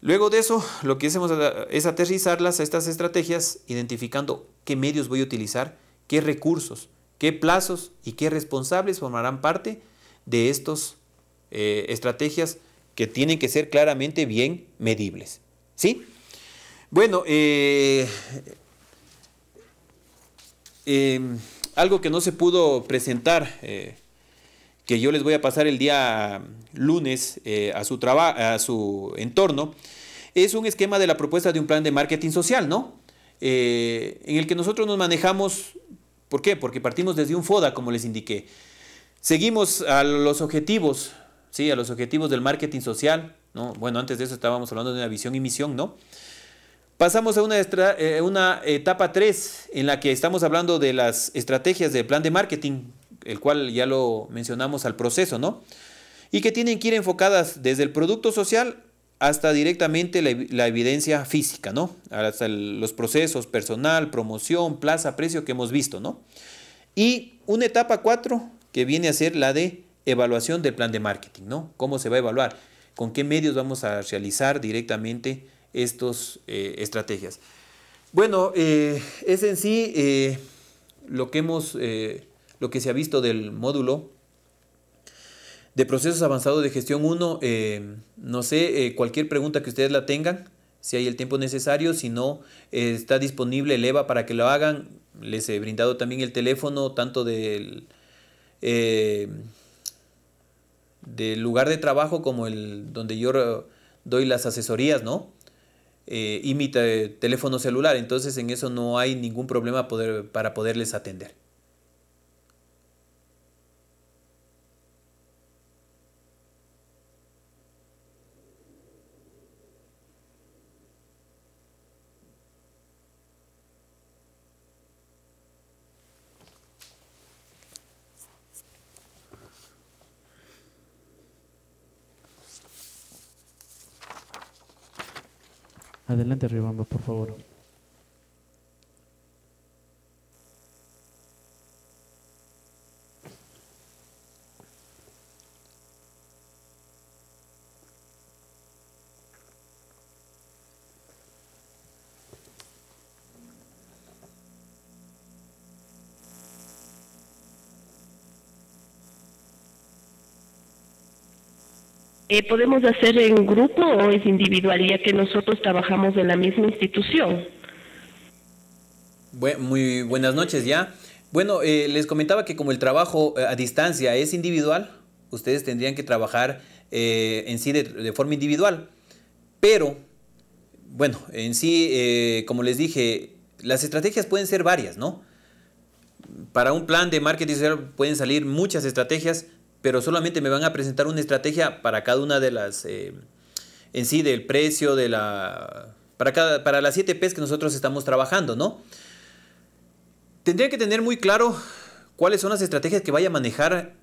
Luego de eso, lo que hacemos es eh, aterrizarlas a estas estrategias, identificando qué medios voy a utilizar, qué recursos, qué plazos y qué responsables formarán parte de estas eh, estrategias que tienen que ser claramente bien medibles. ¿Sí? Bueno, eh, em, algo que no se pudo presentar, eh, que yo les voy a pasar el día lunes a, su a su entorno, es un esquema de la propuesta de un plan de marketing social, ¿no? en el que nosotros nos manejamos, ¿por qué? Porque partimos desde un FODA, como les indiqué. Seguimos a los objetivos, ¿sí? a los objetivos del marketing social. ¿no? Bueno, antes de eso estábamos hablando de una visión y misión, ¿no? Pasamos a una, eh, una etapa 3 en la que estamos hablando de las estrategias del plan de marketing, el cual ya lo mencionamos al proceso, ¿no? Y que tienen que ir enfocadas desde el producto social hasta directamente la, evidencia física, ¿no? Hasta los procesos, personal, promoción, plaza, precio que hemos visto, ¿no? Y una etapa 4 que viene a ser la de evaluación del plan de marketing, ¿no? ¿Cómo se va a evaluar? ¿Con qué medios vamos a realizar directamente estas eh, estrategias? Bueno, eh, es en sí eh, lo que hemos, lo que se ha visto del módulo de procesos avanzados de gestión 1. no sé, cualquier pregunta que ustedes la tengan, si hay el tiempo necesario, si no, está disponible el EVA para que lo hagan. Les he brindado también el teléfono, tanto del eh, del lugar de trabajo como el donde yo doy las asesorías, ¿no? Eh, y mi teléfono celular. Entonces en eso no hay ningún problema para poderles atender. Adelante, Ribamba, por favor. Eh, ¿Podemos hacer en grupo o es individual, ya que nosotros trabajamos en la misma institución? muy buenas noches ya. Bueno, eh, les comentaba que como el trabajo eh, a distancia es individual, ustedes tendrían que trabajar en sí de, de, forma individual. Pero, bueno, en sí, como les dije, las estrategias pueden ser varias, ¿no? Para un plan de marketing pueden salir muchas estrategias, pero solamente me van a presentar una estrategia para cada una de las, eh, en sí, del precio, de la, para, cada, para las 7 Ps que nosotros estamos trabajando, ¿no? Tendría que tener muy claro cuáles son las estrategias que vaya a manejar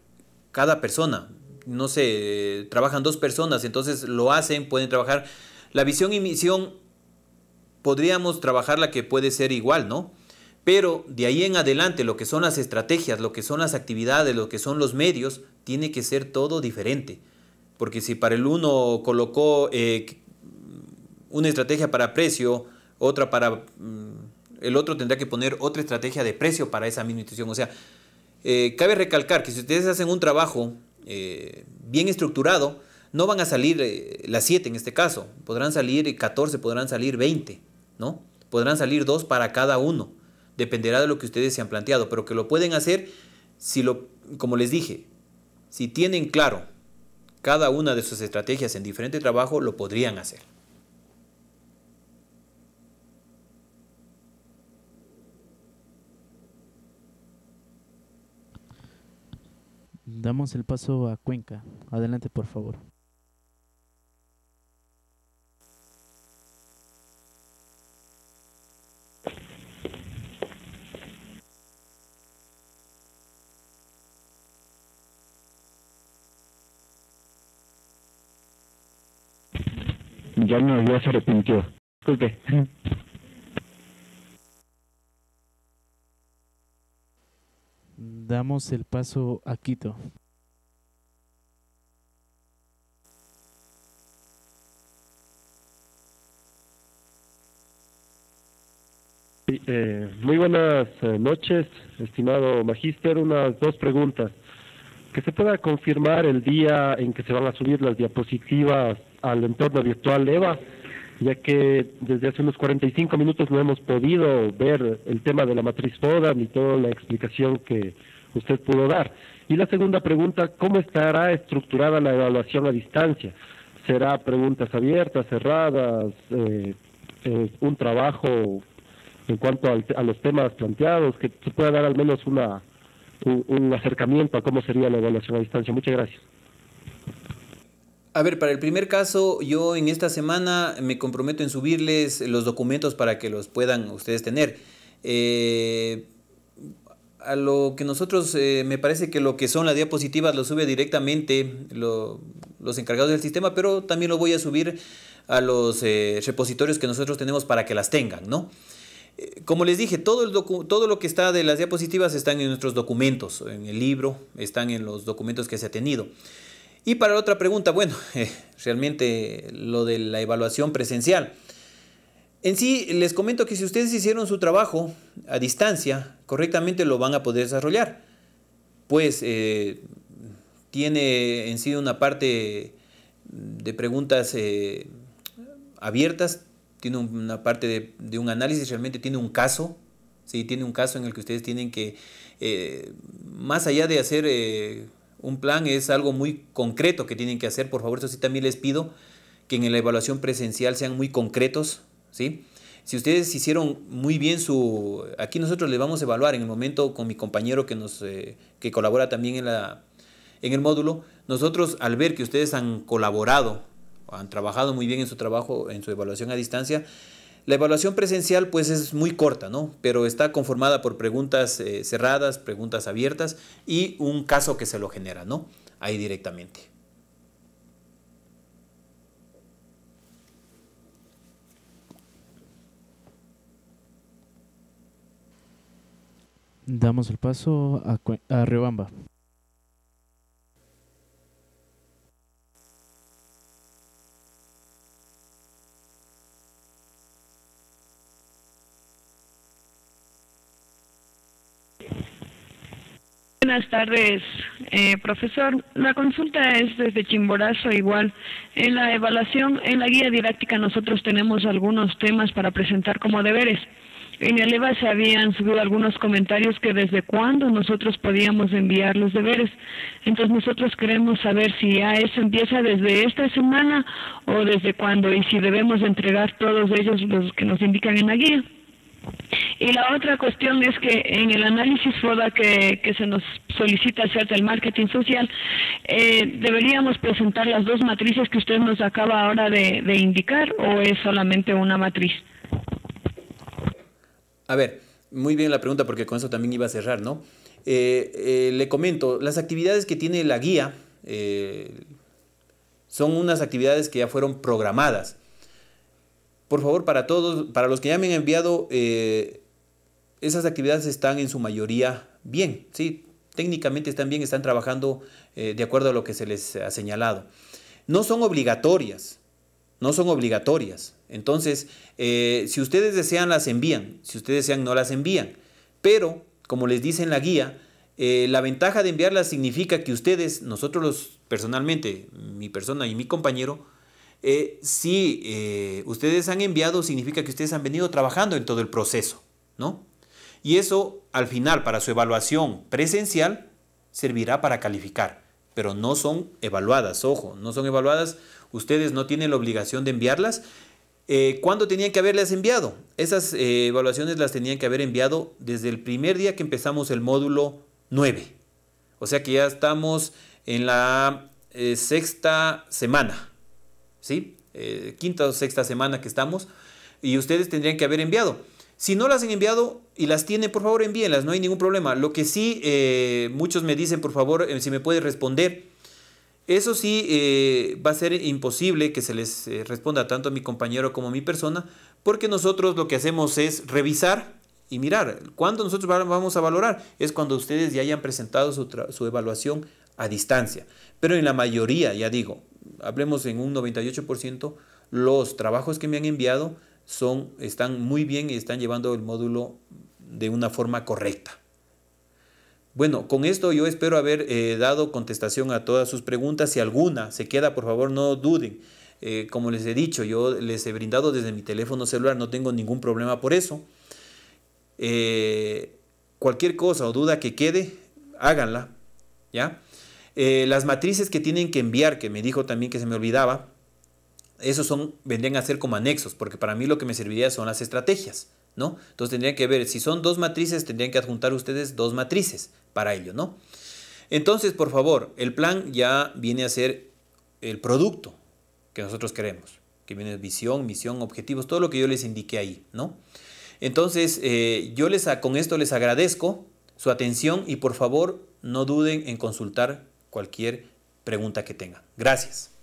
cada persona. No sé, trabajan dos personas, entonces lo hacen, pueden trabajar. La visión y misión podríamos trabajar la que puede ser igual, ¿no? Pero de ahí en adelante, lo que son las estrategias, lo que son las actividades, lo que son los medios, tiene que ser todo diferente. Porque si para el uno colocó eh, mm, una estrategia para precio, otra para... Mm, el otro tendrá que poner otra estrategia de precio para esa misma institución. O sea, eh, cabe recalcar que si ustedes hacen un trabajo eh, bien estructurado, no van a salir las 7 en este caso. Podrán salir 14, podrán salir 20, ¿no? Podrán salir dos para cada uno dependerá de lo que ustedes se han planteado, pero que lo pueden hacer si lo, como les dije, si tienen claro cada una de sus estrategias en diferente trabajo, lo podrían hacer. Damos el paso a Cuenca. Adelante, por favor. Ya no, ya se arrepintió. Damos el paso a Quito. Eh, muy buenas eh, noches, estimado magíster. Unas dos preguntas. Que se pueda confirmar el día en que se van a subir las diapositivas al entorno virtual EVA, ya que desde hace unos 45 minutos no hemos podido ver el tema de la matriz FODA ni toda la explicación que usted pudo dar. Y la segunda pregunta, ¿cómo estará estructurada la evaluación a distancia? ¿Será preguntas abiertas, cerradas, eh, eh, un trabajo en cuanto a los temas planteados, que se pueda dar al menos una, un acercamiento a cómo sería la evaluación a distancia? Muchas gracias. A ver, para el primer caso, yo en esta semana me comprometo en subirles los documentos para que los puedan ustedes tener. Eh, a lo que nosotros, eh, me parece que lo que son las diapositivas lo sube directamente los encargados del sistema, pero también lo voy a subir a los eh, repositorios que nosotros tenemos para que las tengan, ¿no? Como les dije, todo, todo lo que está de las diapositivas están en nuestros documentos, en el libro, están en los documentos que se ha tenido. Y para otra pregunta, bueno, eh, realmente lo de la evaluación presencial. En sí, les comento que si ustedes hicieron su trabajo a distancia, correctamente lo van a poder desarrollar, pues eh, tiene en sí una parte de preguntas eh, abiertas, tiene una parte de, un análisis, realmente tiene un caso, ¿sí? tiene un caso en el que ustedes tienen que, más allá de hacer un plan es algo muy concreto que tienen que hacer. Por favor, eso sí también les pido que en la evaluación presencial sean muy concretos, ¿sí? Si ustedes hicieron muy bien su... Aquí nosotros les vamos a evaluar en el momento con mi compañero que, nos, eh, que colabora también en, la, en el módulo. Nosotros al ver que ustedes han colaborado, han trabajado muy bien en su trabajo, en su evaluación a distancia, la evaluación presencial pues es muy corta, ¿no? Pero está conformada por preguntas eh, cerradas, preguntas abiertas y un caso que se lo genera, ¿no? Ahí directamente. Damos el paso a, a Riobamba. Buenas tardes, eh, profesor. La consulta es desde Chimborazo igual. En la evaluación, en la guía didáctica nosotros tenemos algunos temas para presentar como deberes. En el EVA se habían subido algunos comentarios que desde cuándo nosotros podíamos enviar los deberes. Entonces nosotros queremos saber si ya eso empieza desde esta semana o desde cuándo y si debemos entregar todos ellos los que nos indican en la guía. Y la otra cuestión es que en el análisis FODA que, se nos solicita hacer del marketing social, eh, deberíamos presentar las dos matrices que usted nos acaba ahora de, indicar o es solamente una matriz. A ver, muy bien la pregunta porque con eso también iba a cerrar, ¿no? Eh, eh, le comento, las actividades que tiene la guía son unas actividades que ya fueron programadas por favor, para todos, para los que ya me han enviado, eh, esas actividades están en su mayoría bien, ¿sí? Técnicamente están bien, están trabajando eh, de acuerdo a lo que se les ha señalado. No son obligatorias, no son obligatorias. Entonces, eh, si ustedes desean, las envían. Si ustedes desean, no las envían. Pero, como les dice en la guía, la ventaja de enviarlas significa que ustedes, nosotros personalmente, mi persona y mi compañero, eh, si eh, ustedes han enviado, significa que ustedes han venido trabajando en todo el proceso, ¿no? Y eso al final para su evaluación presencial servirá para calificar, pero no son evaluadas, ojo, no son evaluadas, ustedes no tienen la obligación de enviarlas. Eh, ¿Cuándo tenían que haberlas enviado? Esas evaluaciones las tenían que haber enviado desde el primer día que empezamos el módulo 9. O sea que ya estamos en la sexta semana. ¿sí? Eh, quinta o sexta semana que estamos, y ustedes tendrían que haber enviado. Si no las han enviado y las tienen, por favor envíenlas, no hay ningún problema. Lo que sí, eh, muchos me dicen, por favor, eh, si me puede responder. Eso sí, va a ser imposible que se les responda tanto a mi compañero como a mi persona, porque nosotros lo que hacemos es revisar y mirar. ¿Cuándo nosotros vamos a valorar? Es cuando ustedes ya hayan presentado su evaluación a distancia. Pero en la mayoría, ya digo, hablemos en un 98%, los trabajos que me han enviado son, están muy bien y están llevando el módulo de una forma correcta. Bueno, con esto yo espero haber eh, dado contestación a todas sus preguntas. Si alguna se queda, por favor, no duden. Eh, como les he dicho, yo les he brindado desde mi teléfono celular, no tengo ningún problema por eso. Eh, cualquier cosa o duda que quede, háganla. ¿Ya? Eh, las matrices que tienen que enviar, que me dijo también que se me olvidaba, esos son, vendrían a ser como anexos, porque para mí lo que me serviría son las estrategias, ¿no? Entonces tendrían que ver, si son dos matrices, tendrían que adjuntar ustedes dos matrices para ello, ¿no? Entonces, por favor, el plan ya viene a ser el producto que nosotros queremos, que viene visión, misión, objetivos, todo lo que yo les indiqué ahí, ¿no? Entonces, eh, yo les, con esto les agradezco su atención y por favor no duden en consultar cualquier pregunta que tenga. Gracias.